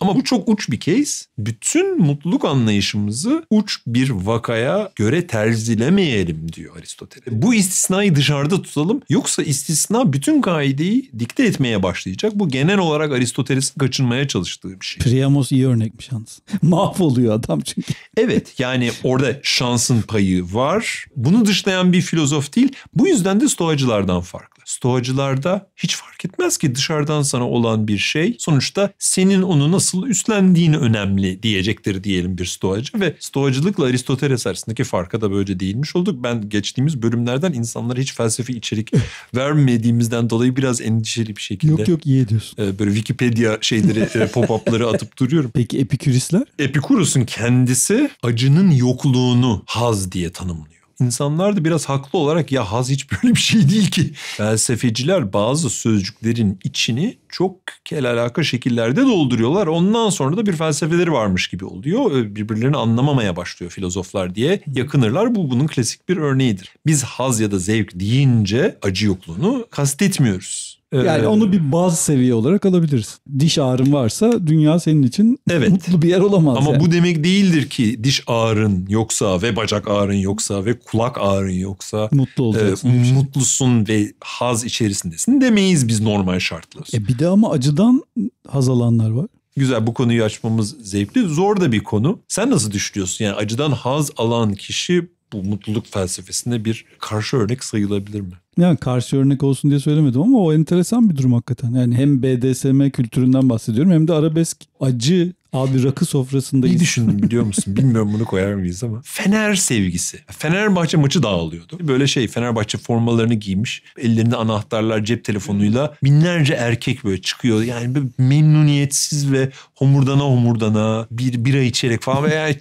Ama bu çok uç bir case. Bütün mutluluk anlayışımızı uç bir vakaya göre terzilemeyelim diyor Aristoteles. Bu istisnayı dışarıda tutalım. Yoksa istisna bütün kaideyi dikte etmeye başlayacak. Bu genel olarak Aristoteles'in kaçınmaya çalıştığı bir şey. Priamos iyi örnek bir şans. Mahvoluyor adam çünkü. evet yani orada şansın payı var. Bunu dışlayan bir filozof değil. Bu yüzden de stoğacılardan farklı. Stoacılarda hiç fark etmez ki dışarıdan sana olan bir şey sonuçta senin onu nasıl üstlendiğini önemli diyecektir diyelim bir stoacı ve stoacılıkla Aristoteles arasındaki farka da böylece değinmiş olduk. Ben geçtiğimiz bölümlerden insanlara hiç felsefi içerik [LAUGHS] vermediğimizden dolayı biraz endişeli bir şekilde. Yok yok iyi ediyorsun. E, böyle Wikipedia şeyleri e, [LAUGHS] pop-up'ları atıp duruyorum. Peki Epikürisler? Epikurus'un kendisi acının yokluğunu haz diye tanımlıyor insanlar da biraz haklı olarak ya haz hiç böyle bir şey değil ki. Felsefeciler bazı sözcüklerin içini çok kel alaka şekillerde dolduruyorlar. Ondan sonra da bir felsefeleri varmış gibi oluyor. Birbirlerini anlamamaya başlıyor filozoflar diye yakınırlar. Bu bunun klasik bir örneğidir. Biz haz ya da zevk deyince acı yokluğunu kastetmiyoruz. Ee, yani ee, onu bir baz seviye olarak alabiliriz. Diş ağrın varsa dünya senin için evet. mutlu bir yer olamaz. Ama yani. bu demek değildir ki diş ağrın yoksa ve bacak ağrın yoksa ve kulak ağrın yoksa mutlu e, olacaksın. E, mutlusun ve haz içerisindesin demeyiz biz normal şartlar. E bir de ama acıdan haz alanlar var. Güzel bu konuyu açmamız zevkli. Zor da bir konu. Sen nasıl düşünüyorsun? Yani acıdan haz alan kişi bu mutluluk felsefesinde bir karşı örnek sayılabilir mi? Yani karşı örnek olsun diye söylemedim ama o enteresan bir durum hakikaten. Yani hem BDSM kültüründen bahsediyorum hem de arabesk acı Abi rakı sofrasında Bir düşündüm biliyor musun? Bilmiyorum bunu koyar mıyız ama. Fener sevgisi. Fenerbahçe maçı dağılıyordu. Böyle şey Fenerbahçe formalarını giymiş. Ellerinde anahtarlar cep telefonuyla binlerce erkek böyle çıkıyor. Yani böyle memnuniyetsiz ve homurdana homurdana bir bira içerek falan. Ve yani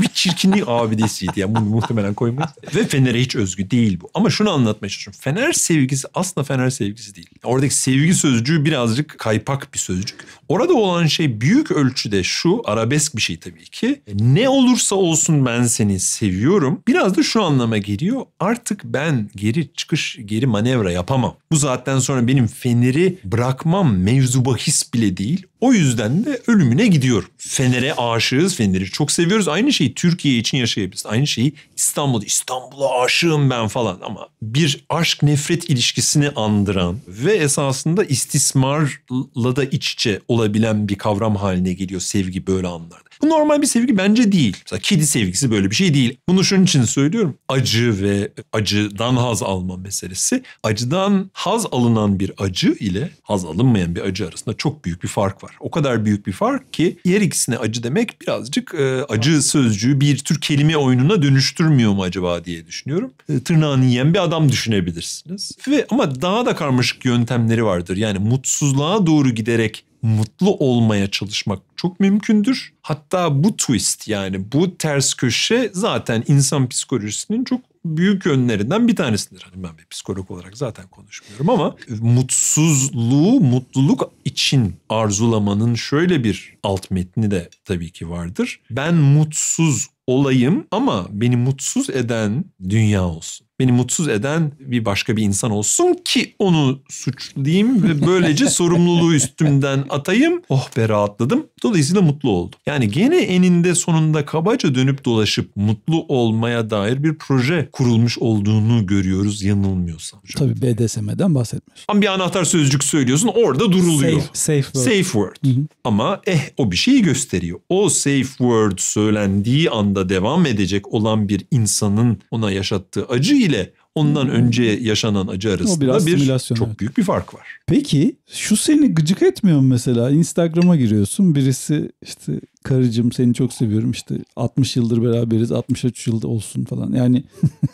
bir çirkinlik abidesiydi. Yani bunu muhtemelen koymayız. Ve Fener'e hiç özgü değil bu. Ama şunu anlatmaya çalışıyorum. Fener sevgisi aslında Fener sevgisi değil. Oradaki sevgi sözcüğü birazcık kaypak bir sözcük. Orada olan şey büyük ölçüde de şu arabesk bir şey tabii ki. E, ne olursa olsun ben seni seviyorum. Biraz da şu anlama geliyor. Artık ben geri çıkış, geri manevra yapamam. Bu zaten sonra benim feneri bırakmam mevzu bahis bile değil. O yüzden de ölümüne gidiyor. Fener'e aşığız, Fener'i çok seviyoruz. Aynı şeyi Türkiye için yaşayabiliriz. Aynı şeyi İstanbul'da, İstanbul'a aşığım ben falan. Ama bir aşk nefret ilişkisini andıran ve esasında istismarla da iç içe olabilen bir kavram haline geliyor sevgi böyle anlarda. Bu normal bir sevgi bence değil. Mesela kedi sevgisi böyle bir şey değil. Bunu şunun için söylüyorum. Acı ve acıdan haz alma meselesi. Acıdan haz alınan bir acı ile haz alınmayan bir acı arasında çok büyük bir fark var. O kadar büyük bir fark ki yer ikisine acı demek birazcık e, acı sözcüğü bir tür kelime oyununa dönüştürmüyor mu acaba diye düşünüyorum. E, tırnağını yiyen bir adam düşünebilirsiniz. Ve ama daha da karmaşık yöntemleri vardır. Yani mutsuzluğa doğru giderek mutlu olmaya çalışmak çok mümkündür. Hatta bu twist yani bu ters köşe zaten insan psikolojisinin çok büyük yönlerinden bir tanesidir. Hani ben bir psikolog olarak zaten konuşmuyorum ama mutsuzluğu mutluluk için arzulamanın şöyle bir alt metni de tabii ki vardır. Ben mutsuz olayım ama beni mutsuz eden dünya olsun beni mutsuz eden bir başka bir insan olsun ki onu suçlayayım ve böylece [LAUGHS] sorumluluğu üstümden atayım. Oh be rahatladım. Dolayısıyla mutlu oldum. Yani gene eninde sonunda kabaca dönüp dolaşıp mutlu olmaya dair bir proje kurulmuş olduğunu görüyoruz yanılmıyorsam. Tabii BDSM'den bahsetmiş. Ama bir anahtar sözcük söylüyorsun orada duruluyor. Safe, safe word. Safe word. Hı hı. Ama eh o bir şeyi gösteriyor. O safe word söylendiği anda devam edecek olan bir insanın ona yaşattığı acıyı ile ondan hmm. önce yaşanan acı arasında biraz bir çok büyük bir fark var. Peki şu seni gıcık etmiyor mu mesela? Instagram'a giriyorsun birisi işte karıcığım seni çok seviyorum işte 60 yıldır beraberiz 63 yılda olsun falan. Yani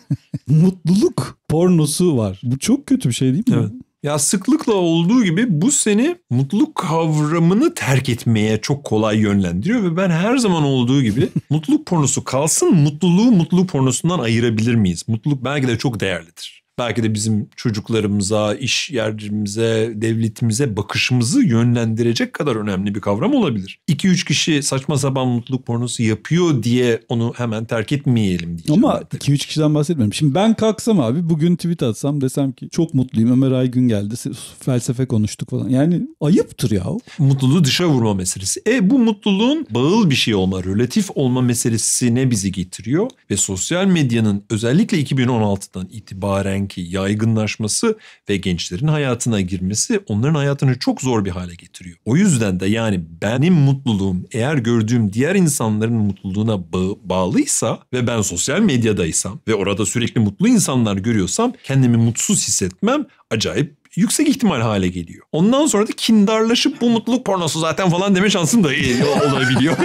[LAUGHS] mutluluk pornosu var. Bu çok kötü bir şey değil mi? Evet. Ya sıklıkla olduğu gibi bu seni mutluluk kavramını terk etmeye çok kolay yönlendiriyor ve ben her zaman olduğu gibi [LAUGHS] mutluluk pornosu kalsın mutluluğu mutluluk pornosundan ayırabilir miyiz? Mutluluk belki de çok değerlidir belki de bizim çocuklarımıza, iş yerimize, devletimize bakışımızı yönlendirecek kadar önemli bir kavram olabilir. 2-3 kişi saçma sapan mutluluk pornosu yapıyor diye onu hemen terk etmeyelim diye. Ama 2-3 kişiden bahsetmiyorum. Şimdi ben kalksam abi bugün tweet atsam desem ki çok mutluyum Ömer Aygün geldi felsefe konuştuk falan. Yani ayıptır ya. Mutluluğu dışa vurma meselesi. E bu mutluluğun bağıl bir şey olma, relatif olma meselesine bizi getiriyor ve sosyal medyanın özellikle 2016'dan itibaren ki yaygınlaşması ve gençlerin hayatına girmesi onların hayatını çok zor bir hale getiriyor. O yüzden de yani benim mutluluğum eğer gördüğüm diğer insanların mutluluğuna bağ bağlıysa ve ben sosyal medyadaysam ve orada sürekli mutlu insanlar görüyorsam kendimi mutsuz hissetmem acayip yüksek ihtimal hale geliyor. Ondan sonra da kindarlaşıp bu mutluluk pornosu zaten falan deme şansım da e, olabiliyor.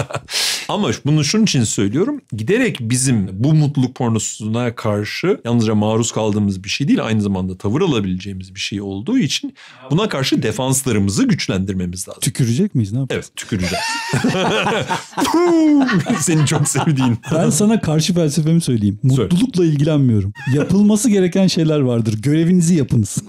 [LAUGHS] Ama bunu şunun için söylüyorum. Giderek bizim bu mutluluk pornosuna karşı yalnızca maruz kaldığımız bir şey değil. Aynı zamanda tavır alabileceğimiz bir şey olduğu için buna karşı defanslarımızı güçlendirmemiz lazım. Tükürecek miyiz? Ne yapacağız? Evet tüküreceğiz. [LAUGHS] Seni çok sevdiğin. Ben sana karşı felsefemi söyleyeyim. Mutlulukla ilgilenmiyorum. Yapılması gereken şeyler vardır. Görevinizi yapınız. [LAUGHS]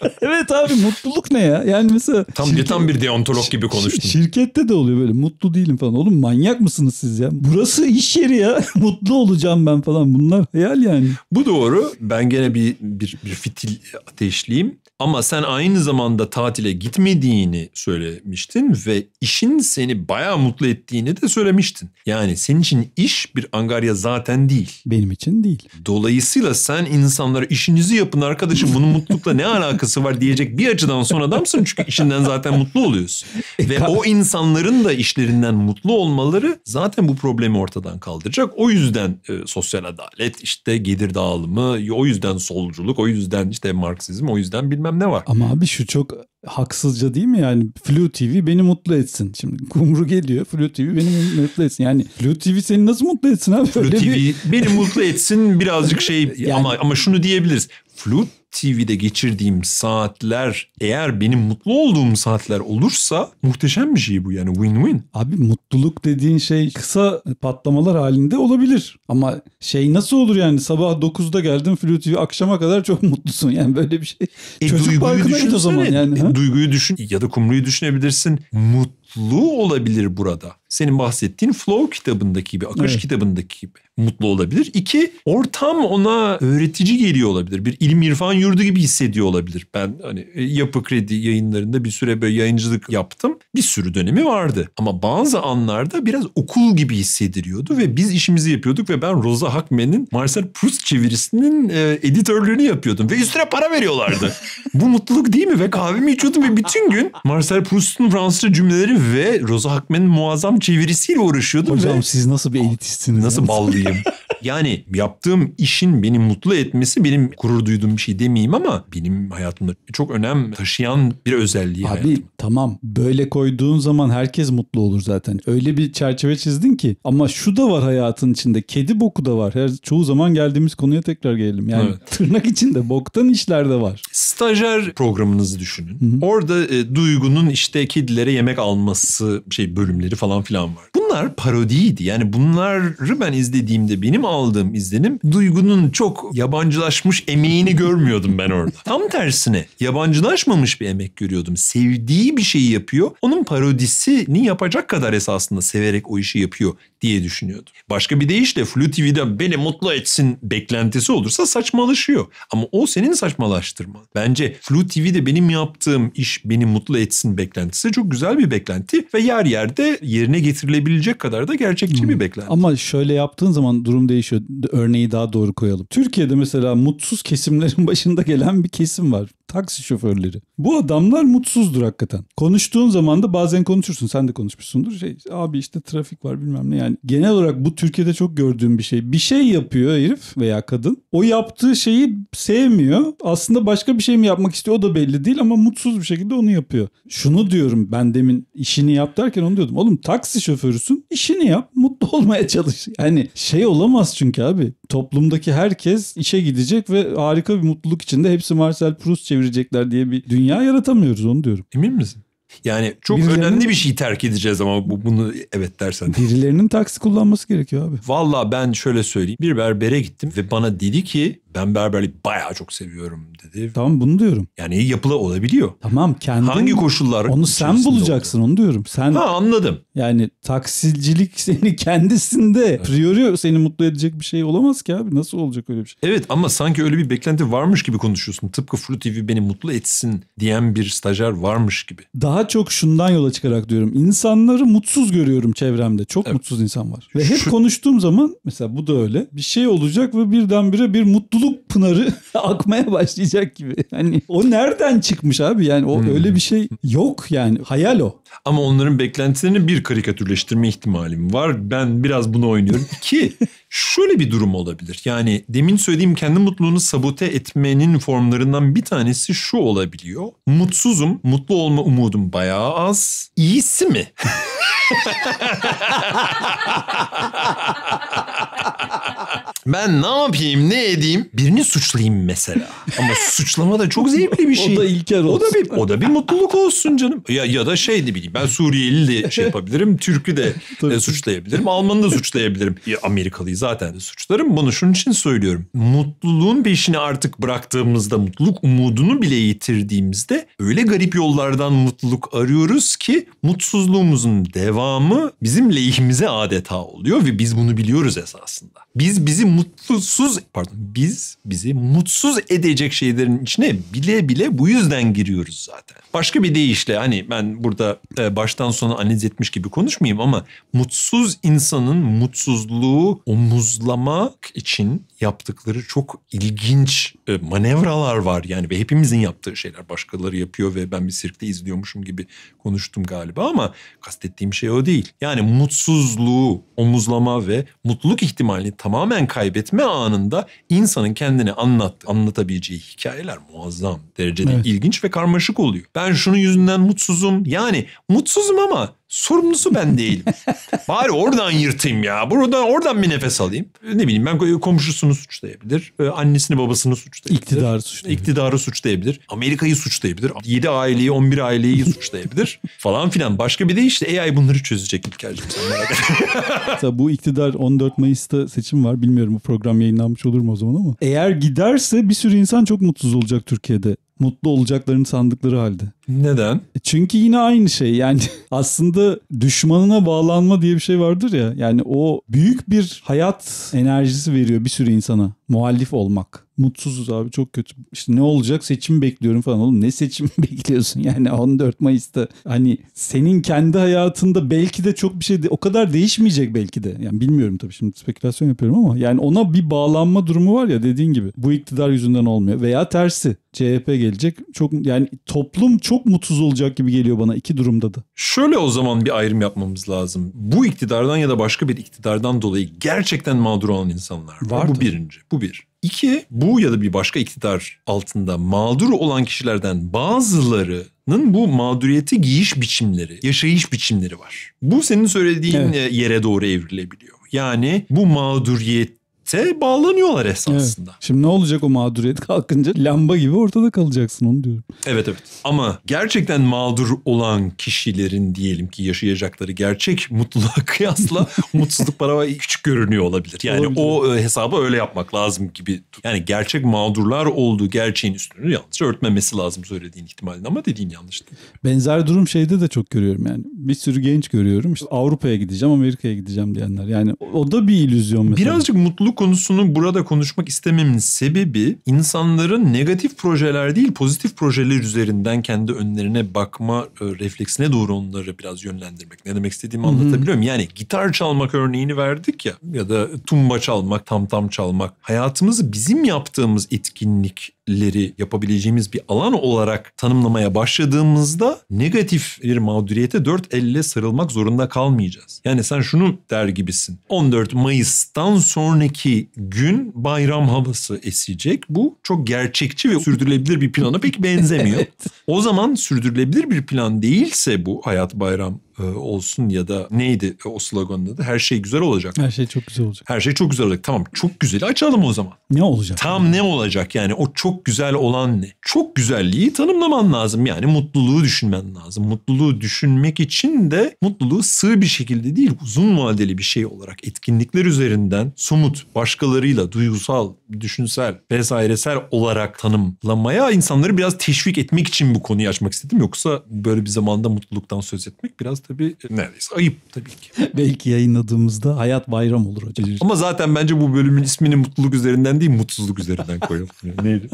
[LAUGHS] evet abi mutluluk ne ya? Yani mesela tam şirket, tam bir deontolog gibi konuştun. Şirkette de oluyor böyle mutlu değilim falan. Oğlum manyak mısınız siz ya? Burası iş yeri ya. [LAUGHS] mutlu olacağım ben falan. Bunlar hayal yani. Bu doğru. Ben gene bir bir, bir fitil ateşliyim. Ama sen aynı zamanda tatile gitmediğini söylemiştin ve işin seni bayağı mutlu ettiğini de söylemiştin. Yani senin için iş bir angarya zaten değil. Benim için değil. Dolayısıyla sen insanlara işinizi yapın arkadaşım bunun mutlulukla ne alakası var diyecek bir açıdan son adamsın. Çünkü işinden zaten mutlu oluyorsun. E, ve o insanların da işlerinden mutlu olmaları zaten bu problemi ortadan kaldıracak. O yüzden e, sosyal adalet işte gelir dağılımı o yüzden solculuk o yüzden işte Marksizm o yüzden bilmem bilmem ne var. Ama abi şu çok haksızca değil mi yani Flu TV beni mutlu etsin. Şimdi kumru geliyor Flu TV beni mutlu etsin. Yani Flu TV seni nasıl mutlu etsin abi? Flu TV bir... beni mutlu etsin birazcık şey [LAUGHS] yani... ama ama şunu diyebiliriz. Flu TV'de geçirdiğim saatler eğer benim mutlu olduğum saatler olursa muhteşem bir şey bu yani win-win. Abi mutluluk dediğin şey kısa patlamalar halinde olabilir. Ama şey nasıl olur yani sabah 9'da geldim Flu TV akşama kadar çok [LAUGHS] mutlusun yani böyle bir şey. E, Çocuk parkına git o zaman yani. E, duyguyu düşün ya da kumruyu düşünebilirsin. Mutlu mutluluğu olabilir burada. Senin bahsettiğin flow kitabındaki gibi, akış evet. kitabındaki gibi mutlu olabilir. İki, ortam ona öğretici geliyor olabilir. Bir ilim irfan yurdu gibi hissediyor olabilir. Ben hani e, yapı kredi yayınlarında bir süre böyle yayıncılık yaptım. Bir sürü dönemi vardı. Ama bazı anlarda biraz okul gibi hissediliyordu ve biz işimizi yapıyorduk ve ben Rosa Hackman'in Marcel Proust çevirisinin e, editörlüğünü yapıyordum ve üstüne para veriyorlardı. [LAUGHS] Bu mutluluk değil mi? Ve kahvemi içiyordum ve bütün gün Marcel Proust'un Fransızca cümleleri ve Roza Hakmen'in muazzam çevirisiyle uğraşıyordum. Hocam ve... siz nasıl bir elitistsiniz? Nasıl ballıyım? [LAUGHS] yani yaptığım işin beni mutlu etmesi benim gurur duyduğum bir şey demeyeyim ama benim hayatımda çok önem taşıyan bir özelliği. Abi hayatım. tamam böyle koyduğun zaman herkes mutlu olur zaten. Öyle bir çerçeve çizdin ki ama şu da var hayatın içinde kedi boku da var. Her çoğu zaman geldiğimiz konuya tekrar gelelim. Yani evet. [LAUGHS] tırnak içinde boktan işler de var. Stajyer programınızı düşünün. Hı hı. Orada e, duygunun işte kedilere yemek alması olması şey bölümleri falan filan var. Bunun bunlar parodiydi. Yani bunları ben izlediğimde benim aldığım izlenim duygunun çok yabancılaşmış emeğini görmüyordum ben orada. [LAUGHS] Tam tersine yabancılaşmamış bir emek görüyordum. Sevdiği bir şeyi yapıyor. Onun parodisini yapacak kadar esasında severek o işi yapıyor diye düşünüyordum. Başka bir deyişle Flu TV'de beni mutlu etsin beklentisi olursa saçmalaşıyor. Ama o senin saçmalaştırman. Bence Flu TV'de benim yaptığım iş beni mutlu etsin beklentisi çok güzel bir beklenti ve yer yerde yerine getirilebilir olabilecek kadar da gerçekçi hmm. bir beklenti. Ama şöyle yaptığın zaman durum değişiyor. Örneği daha doğru koyalım. Türkiye'de mesela mutsuz kesimlerin [LAUGHS] başında gelen bir kesim var taksi şoförleri. Bu adamlar mutsuzdur hakikaten. Konuştuğun zaman da bazen konuşursun. Sen de konuşmuşsundur. Şey abi işte trafik var bilmem ne. Yani genel olarak bu Türkiye'de çok gördüğüm bir şey. Bir şey yapıyor herif veya kadın. O yaptığı şeyi sevmiyor. Aslında başka bir şey mi yapmak istiyor o da belli değil ama mutsuz bir şekilde onu yapıyor. Şunu diyorum ben demin işini yap derken onu diyordum. Oğlum taksi şoförüsün işini yap mutlu [LAUGHS] olmaya çalış. Yani şey olamaz çünkü abi. Toplumdaki herkes işe gidecek ve harika bir mutluluk içinde hepsi Marcel Proust çevir çevirecekler diye bir dünya yaratamıyoruz onu diyorum. Emin misin? Yani çok Birilerinin... önemli bir şey terk edeceğiz ama bu, bunu evet dersen. Birilerinin taksi kullanması gerekiyor abi. Valla ben şöyle söyleyeyim. Bir berbere gittim ve bana dedi ki ben berberliği bayağı çok seviyorum dedi. Tamam bunu diyorum. Yani iyi yapıla olabiliyor. Tamam kendi Hangi koşullar? Onu sen bulacaksın oldu? onu diyorum. Sen Ha anladım. Yani taksilcilik [LAUGHS] seni kendisinde evet. priori seni mutlu edecek bir şey olamaz ki abi. Nasıl olacak öyle bir şey? Evet ama sanki öyle bir beklenti varmış gibi konuşuyorsun. Tıpkı Flu TV beni mutlu etsin diyen bir stajyer varmış gibi. Daha çok şundan yola çıkarak diyorum. İnsanları mutsuz görüyorum çevremde. Çok evet. mutsuz insan var. Ve hep konuştuğum zaman mesela bu da öyle. Bir şey olacak ve birdenbire bir mutlu mutluluk pınarı [LAUGHS] akmaya başlayacak gibi. Hani o nereden çıkmış abi? Yani o hmm. öyle bir şey yok yani. Hayal o. Ama onların beklentilerini bir karikatürleştirme ihtimalim var. Ben biraz bunu oynuyorum. [LAUGHS] Ki şöyle bir durum olabilir. Yani demin söylediğim kendi mutluluğunu sabote etmenin formlarından bir tanesi şu olabiliyor. Mutsuzum, mutlu olma umudum bayağı az. İyisi mi? [LAUGHS] Ben ne yapayım ne edeyim? Birini suçlayayım mesela. Ama [LAUGHS] suçlama da çok zevkli bir şey. o da İlker olsun. O da bir, o da bir mutluluk olsun canım. Ya, ya da şey ne bileyim ben Suriyeli de şey yapabilirim. Türk'ü de [LAUGHS] e, suçlayabilirim. Alman'ı da suçlayabilirim. Ya, Amerikalıyı zaten de suçlarım. Bunu şunun için söylüyorum. Mutluluğun peşini artık bıraktığımızda mutluluk umudunu bile yitirdiğimizde öyle garip yollardan mutluluk arıyoruz ki mutsuzluğumuzun devamı bizim lehimize adeta oluyor ve biz bunu biliyoruz esasında. Biz bizim mutsuz pardon biz bizi mutsuz edecek şeylerin içine bile bile bu yüzden giriyoruz zaten. Başka bir deyişle hani ben burada e, baştan sona analiz etmiş gibi konuşmayayım ama mutsuz insanın mutsuzluğu omuzlamak için yaptıkları çok ilginç e, manevralar var yani ve hepimizin yaptığı şeyler başkaları yapıyor ve ben bir sirkte izliyormuşum gibi konuştum galiba ama kastettiğim şey o değil. Yani mutsuzluğu omuzlama ve mutluluk ihtimalini tamamen kaybetmek kaybetme anında insanın kendini anlat, anlatabileceği hikayeler muazzam derecede evet. ilginç ve karmaşık oluyor. Ben şunun yüzünden mutsuzum. Yani mutsuzum ama Sorumlusu ben değilim. Bari oradan yırtayım ya. Buradan oradan bir nefes alayım. Ne bileyim ben komşusunu suçlayabilir. E, annesini babasını suçlayabilir. İktidarı suçlayabilir. İktidarı suçlayabilir. Amerika'yı suçlayabilir. 7 aileyi 11 aileyi suçlayabilir. [LAUGHS] falan filan. Başka bir de işte AI bunları çözecek İlker'cim sen [LAUGHS] Bu iktidar 14 Mayıs'ta seçim var. Bilmiyorum bu program yayınlanmış olur mu o zaman ama. Eğer giderse bir sürü insan çok mutsuz olacak Türkiye'de. Mutlu olacaklarını sandıkları halde. Neden? E çünkü yine aynı şey yani [LAUGHS] aslında düşmanına bağlanma diye bir şey vardır ya. Yani o büyük bir hayat enerjisi veriyor bir sürü insana muhalif olmak. Mutsuzuz abi çok kötü. İşte ne olacak seçim bekliyorum falan. Oğlum ne seçim [LAUGHS] bekliyorsun yani 14 Mayıs'ta hani senin kendi hayatında belki de çok bir şey de, o kadar değişmeyecek belki de. Yani bilmiyorum tabii şimdi spekülasyon yapıyorum ama yani ona bir bağlanma durumu var ya dediğin gibi. Bu iktidar yüzünden olmuyor veya tersi. CHP gelecek. Çok yani toplum çok çok mutsuz olacak gibi geliyor bana iki durumda da. Şöyle o zaman bir ayrım yapmamız lazım. Bu iktidardan ya da başka bir iktidardan dolayı gerçekten mağdur olan insanlar var. Bu birinci. Bu bir. İki, bu ya da bir başka iktidar altında mağdur olan kişilerden bazıları bu mağduriyeti giyiş biçimleri, yaşayış biçimleri var. Bu senin söylediğin evet. yere doğru evrilebiliyor. Yani bu mağduriyet mağduriyete bağlanıyorlar esasında. Evet. Şimdi ne olacak o mağduriyet [LAUGHS] kalkınca? Lamba gibi ortada kalacaksın onu diyorum. Evet evet. Ama gerçekten mağdur olan kişilerin diyelim ki yaşayacakları gerçek mutluluğa [LAUGHS] kıyasla [LAUGHS] mutsuzluk bana küçük görünüyor olabilir. Yani olabilir. o e, hesabı öyle yapmak lazım gibi. Yani gerçek mağdurlar olduğu gerçeğin üstünü yalnızca örtmemesi lazım söylediğin ihtimalin ama dediğin yanlış değil. Benzer durum şeyde de çok görüyorum yani. Bir sürü genç görüyorum. İşte Avrupa'ya gideceğim, Amerika'ya gideceğim diyenler. Yani o da bir illüzyon mesela. Birazcık mutluluk konusunu burada konuşmak istememin sebebi insanların negatif projeler değil pozitif projeler üzerinden kendi önlerine bakma e, refleksine doğru onları biraz yönlendirmek. Ne demek istediğimi Hı-hı. anlatabiliyorum. Yani gitar çalmak örneğini verdik ya ya da tumba çalmak, tam tam çalmak. Hayatımızı bizim yaptığımız etkinlik leri yapabileceğimiz bir alan olarak tanımlamaya başladığımızda negatif bir mağduriyete dört elle sarılmak zorunda kalmayacağız. Yani sen şunu der gibisin. 14 Mayıs'tan sonraki gün bayram havası esecek. Bu çok gerçekçi ve sürdürülebilir bir plana pek benzemiyor. [LAUGHS] evet. O zaman sürdürülebilir bir plan değilse bu hayat bayram e, olsun ya da neydi o sloganın adı? Her şey güzel olacak. Her şey çok güzel olacak. Her şey çok güzel olacak. Tamam çok güzel açalım o zaman. Ne olacak? Tam yani? ne olacak yani o çok güzel olan ne? Çok güzelliği tanımlaman lazım yani mutluluğu düşünmen lazım. Mutluluğu düşünmek için de mutluluğu sığ bir şekilde değil uzun vadeli bir şey olarak etkinlikler üzerinden somut başkalarıyla duygusal, düşünsel vesairesel olarak tanımlamaya insanları biraz teşvik etmek için bu konuyu açmak istedim. Yoksa böyle bir zamanda mutluluktan söz etmek biraz da tabii e, neredeyse ayıp tabii ki. [LAUGHS] Belki yayınladığımızda hayat bayram olur hocam. Ama zaten bence bu bölümün ismini mutluluk üzerinden değil mutsuzluk üzerinden [LAUGHS] koyalım. Neydi?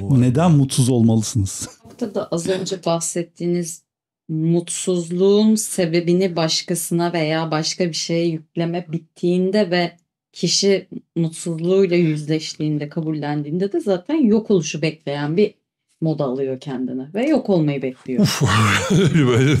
Neden mutsuz olmalısınız? Bu da az önce bahsettiğiniz mutsuzluğun sebebini başkasına veya başka bir şeye yükleme bittiğinde ve kişi mutsuzluğuyla yüzleştiğinde, kabullendiğinde de zaten yok oluşu bekleyen bir moda alıyor kendini ve yok olmayı bekliyor.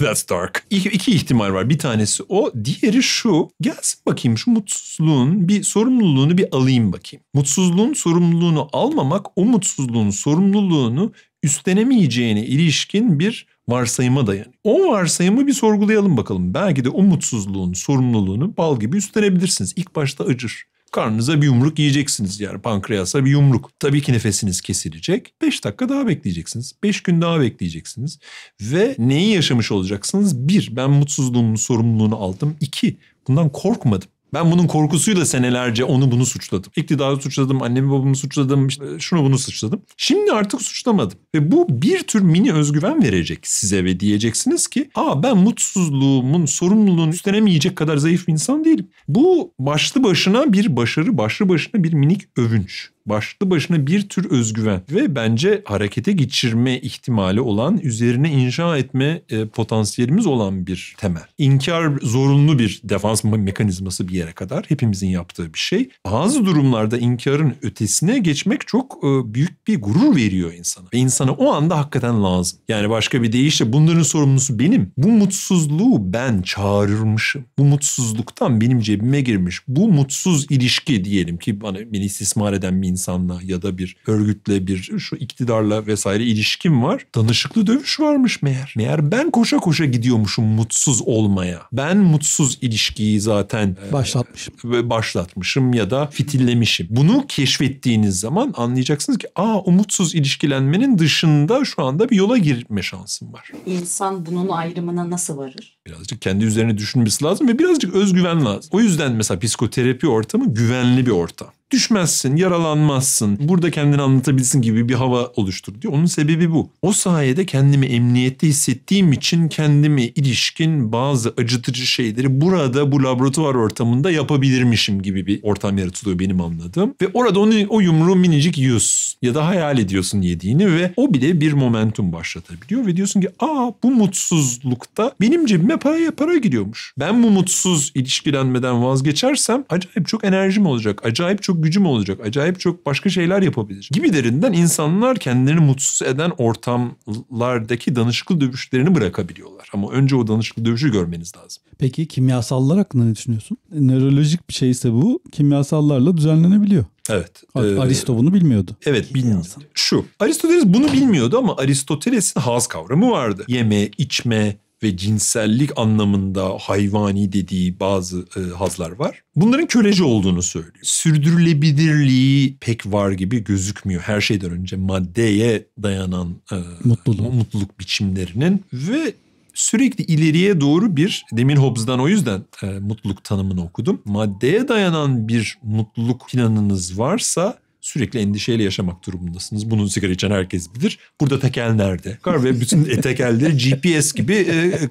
[LAUGHS] that's dark. İki, iki ihtimal var. Bir tanesi o. Diğeri şu. Gelsin bakayım şu mutsuzluğun bir sorumluluğunu bir alayım bakayım. Mutsuzluğun sorumluluğunu almamak o mutsuzluğun sorumluluğunu üstlenemeyeceğine ilişkin bir varsayıma dayanıyor. O varsayımı bir sorgulayalım bakalım. Belki de umutsuzluğun sorumluluğunu bal gibi üstlenebilirsiniz. İlk başta acır. Karnınıza bir yumruk yiyeceksiniz yani pankreasa bir yumruk. Tabii ki nefesiniz kesilecek. 5 dakika daha bekleyeceksiniz. 5 gün daha bekleyeceksiniz. Ve neyi yaşamış olacaksınız? 1. Ben mutsuzluğumun sorumluluğunu aldım. 2. Bundan korkmadım. Ben bunun korkusuyla senelerce onu bunu suçladım. İktidarı suçladım, annemi babamı suçladım, işte şunu bunu suçladım. Şimdi artık suçlamadım. Ve bu bir tür mini özgüven verecek size ve diyeceksiniz ki ha ben mutsuzluğumun sorumluluğunu üstlenemeyecek kadar zayıf bir insan değilim. Bu başlı başına bir başarı, başlı başına bir minik övünç başlı başına bir tür özgüven ve bence harekete geçirme ihtimali olan, üzerine inşa etme e, potansiyelimiz olan bir temel. İnkar zorunlu bir defans mekanizması bir yere kadar hepimizin yaptığı bir şey. Bazı durumlarda inkarın ötesine geçmek çok e, büyük bir gurur veriyor insana. Ve insana o anda hakikaten lazım. Yani başka bir deyişle bunların sorumlusu benim. Bu mutsuzluğu ben çağırmışım. Bu mutsuzluktan benim cebime girmiş. Bu mutsuz ilişki diyelim ki bana beni istismar eden bir insanla ya da bir örgütle bir şu iktidarla vesaire ilişkim var. Danışıklı dövüş varmış meğer. Meğer ben koşa koşa gidiyormuşum mutsuz olmaya. Ben mutsuz ilişkiyi zaten e, başlatmışım. ve başlatmışım ya da fitillemişim. Bunu keşfettiğiniz zaman anlayacaksınız ki aa umutsuz ilişkilenmenin dışında şu anda bir yola girme şansım var. İnsan bunun ayrımına nasıl varır? Birazcık kendi üzerine düşünmesi lazım ve birazcık özgüven lazım. O yüzden mesela psikoterapi ortamı güvenli bir ortam. Düşmezsin, yaralanmazsın, burada kendini anlatabilirsin gibi bir hava oluştur diyor. Onun sebebi bu. O sayede kendimi emniyette hissettiğim için kendimi ilişkin bazı acıtıcı şeyleri burada bu laboratuvar ortamında yapabilirmişim gibi bir ortam yaratılıyor benim anladığım. Ve orada onu, o yumruğu minicik yiyorsun ya da hayal ediyorsun yediğini ve o bile bir momentum başlatabiliyor. Ve diyorsun ki aa bu mutsuzlukta benim cebime parayla paraya para gidiyormuş. Ben bu mutsuz ilişkilenmeden vazgeçersem acayip çok enerjim olacak. Acayip çok gücüm olacak. Acayip çok başka şeyler yapabilir. Gibi derinden insanlar kendilerini mutsuz eden ortamlardaki danışıklı dövüşlerini bırakabiliyorlar. Ama önce o danışıklı dövüşü görmeniz lazım. Peki kimyasallar hakkında ne düşünüyorsun? Nörolojik bir şeyse bu kimyasallarla düzenlenebiliyor. Evet. E, bunu bilmiyordu. Evet bilmiyordu. Şu Aristoteles bunu bilmiyordu ama Aristoteles'in haz kavramı vardı. Yeme, içme, ve cinsellik anlamında hayvani dediği bazı e, hazlar var. Bunların köleci olduğunu söylüyor. Sürdürülebilirliği pek var gibi gözükmüyor. Her şeyden önce maddeye dayanan e, mutluluk. mutluluk biçimlerinin ve sürekli ileriye doğru bir demin Hobbes'dan o yüzden e, mutluluk tanımını okudum. Maddeye dayanan bir mutluluk planınız varsa sürekli endişeyle yaşamak durumundasınız. Bunun sigara içen herkes bilir. Burada tekel nerede? Kar ve bütün e, tekelleri GPS [LAUGHS] gibi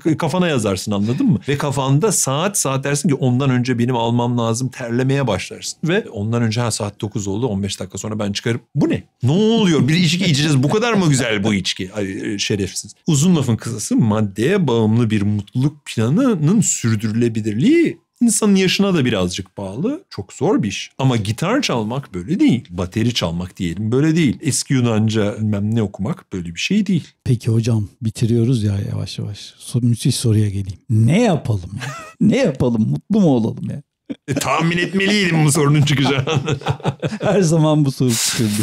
e, kafana yazarsın anladın mı? Ve kafanda saat saat dersin ki ondan önce benim almam lazım terlemeye başlarsın. Ve ondan önce ha saat 9 oldu 15 dakika sonra ben çıkarım. Bu ne? Ne oluyor? Bir içki içeceğiz bu kadar mı güzel bu içki? Ay, e, şerefsiz. Uzun lafın kısası maddeye bağımlı bir mutluluk planının sürdürülebilirliği insanın yaşına da birazcık bağlı. Çok zor bir iş. Ama gitar çalmak böyle değil. Bateri çalmak diyelim böyle değil. Eski Yunanca bilmem ne okumak böyle bir şey değil. Peki hocam bitiriyoruz ya yavaş yavaş. Müthiş soruya geleyim. Ne yapalım? [LAUGHS] ne yapalım? Mutlu mu olalım ya? E, tahmin etmeliydim bu sorunun çıkacağını. [LAUGHS] Her zaman bu soru çıkıyordu.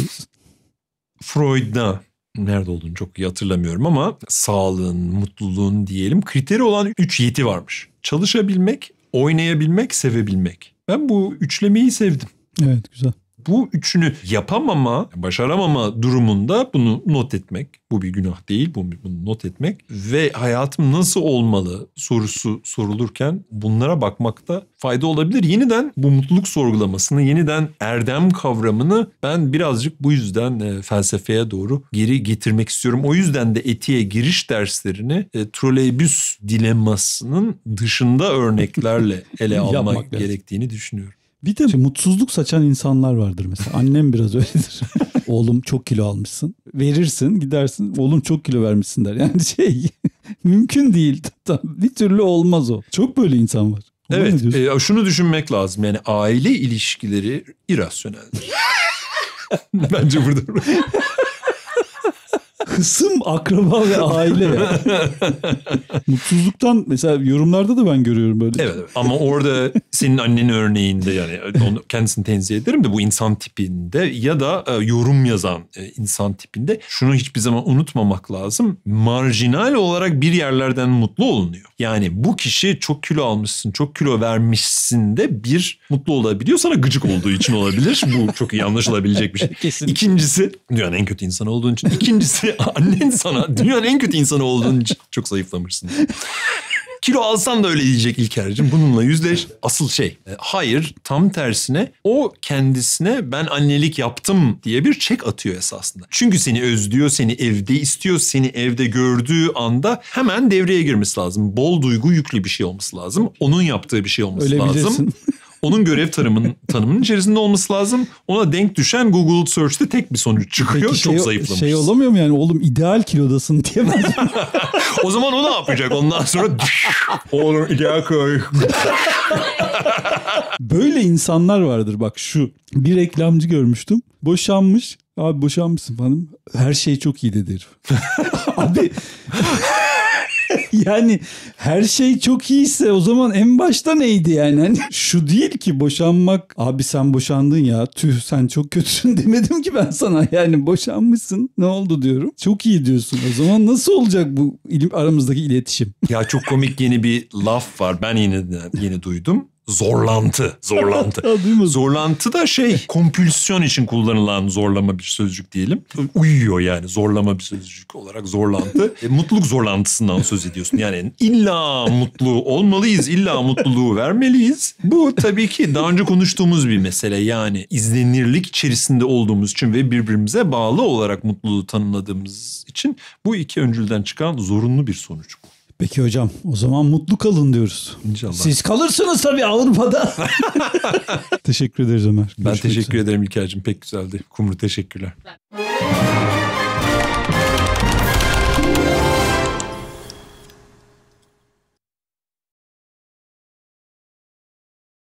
Freud'da nerede olduğunu çok iyi hatırlamıyorum ama sağlığın, mutluluğun diyelim kriteri olan 3 yeti varmış. Çalışabilmek, oynayabilmek, sevebilmek. Ben bu üçlemeyi sevdim. Evet güzel. Bu üçünü yapamama, başaramama durumunda bunu not etmek. Bu bir günah değil, bunu, bunu not etmek. Ve hayatım nasıl olmalı sorusu sorulurken bunlara bakmakta fayda olabilir. Yeniden bu mutluluk sorgulamasını, yeniden erdem kavramını ben birazcık bu yüzden e, felsefeye doğru geri getirmek istiyorum. O yüzden de etiğe giriş derslerini e, troleybüs dilemmasının dışında örneklerle ele [LAUGHS] almak gerektiğini düşünüyorum. Bir de Şimdi mutsuzluk saçan insanlar vardır mesela. Annem biraz öyledir. [LAUGHS] Oğlum çok kilo almışsın. Verirsin gidersin. Oğlum çok kilo vermişsin der. Yani şey [LAUGHS] mümkün değil. Bir türlü olmaz o. Çok böyle insan var. Onu evet e, şunu düşünmek lazım. Yani aile ilişkileri irasyoneldir. [LAUGHS] Bence burada. Hısım, akraba ve aile [LAUGHS] Mutsuzluktan mesela yorumlarda da ben görüyorum böyle. Evet, evet. ama orada senin annen örneğinde yani onu kendisini tenzih ederim de bu insan tipinde ya da e, yorum yazan e, insan tipinde şunu hiçbir zaman unutmamak lazım. Marjinal olarak bir yerlerden mutlu olunuyor. Yani bu kişi çok kilo almışsın, çok kilo vermişsin de bir mutlu olabiliyor. Sana gıcık olduğu için olabilir. bu çok iyi anlaşılabilecek bir şey. [LAUGHS] Kesinlikle. İkincisi dünyanın en kötü insan olduğun için. İkincisi [LAUGHS] Annen sana dünyanın en kötü insanı olduğun için çok zayıflamışsın. [LAUGHS] Kilo alsam da öyle diyecek İlker'cim. Bununla yüzleş. Asıl şey. E, hayır tam tersine o kendisine ben annelik yaptım diye bir çek atıyor esasında. Çünkü seni özlüyor, seni evde istiyor, seni evde gördüğü anda hemen devreye girmesi lazım. Bol duygu yüklü bir şey olması lazım. Onun yaptığı bir şey olması öyle lazım. Bilirsin. [LAUGHS] Onun görev tanımın, [LAUGHS] tanımının içerisinde olması lazım. Ona denk düşen Google Search'te tek bir sonuç çıkıyor. Peki Çok şey zayıflamış. Şey olamıyor mu yani oğlum ideal kilodasın [LAUGHS] diye mi? o zaman o ne yapacak? Ondan sonra [LAUGHS] oğlum ideal koy. Böyle insanlar vardır bak şu. Bir reklamcı görmüştüm. Boşanmış. Abi boşanmışsın falan Her şey çok iyi dedi herif. Abi [LAUGHS] yani her şey çok iyiyse o zaman en başta neydi yani? Hani şu değil ki boşanmak. Abi sen boşandın ya tüh sen çok kötüsün [LAUGHS] demedim ki ben sana. Yani boşanmışsın ne oldu diyorum. Çok iyi diyorsun. O zaman nasıl olacak bu aramızdaki iletişim? Ya çok komik yeni bir laf var. Ben yeni yeni duydum zorlantı. Zorlantı. [LAUGHS] zorlantı da şey kompülsiyon için kullanılan zorlama bir sözcük diyelim. Uyuyor yani zorlama bir sözcük olarak zorlantı. [LAUGHS] E, mutluluk zorlantısından söz ediyorsun. Yani illa mutlu olmalıyız, illa mutluluğu vermeliyiz. Bu tabii ki daha önce konuştuğumuz bir mesele. Yani izlenirlik içerisinde olduğumuz için ve birbirimize bağlı olarak mutluluğu tanımladığımız için bu iki öncülden çıkan zorunlu bir sonuç. Peki hocam o zaman mutlu kalın diyoruz. İnşallah. Siz kalırsınız tabii Avrupa'da. [LAUGHS] teşekkür ederiz Ömer. Görüşmek ben teşekkür üzere. ederim İlker'cim. Pek güzeldi. Kumru teşekkürler. Ben...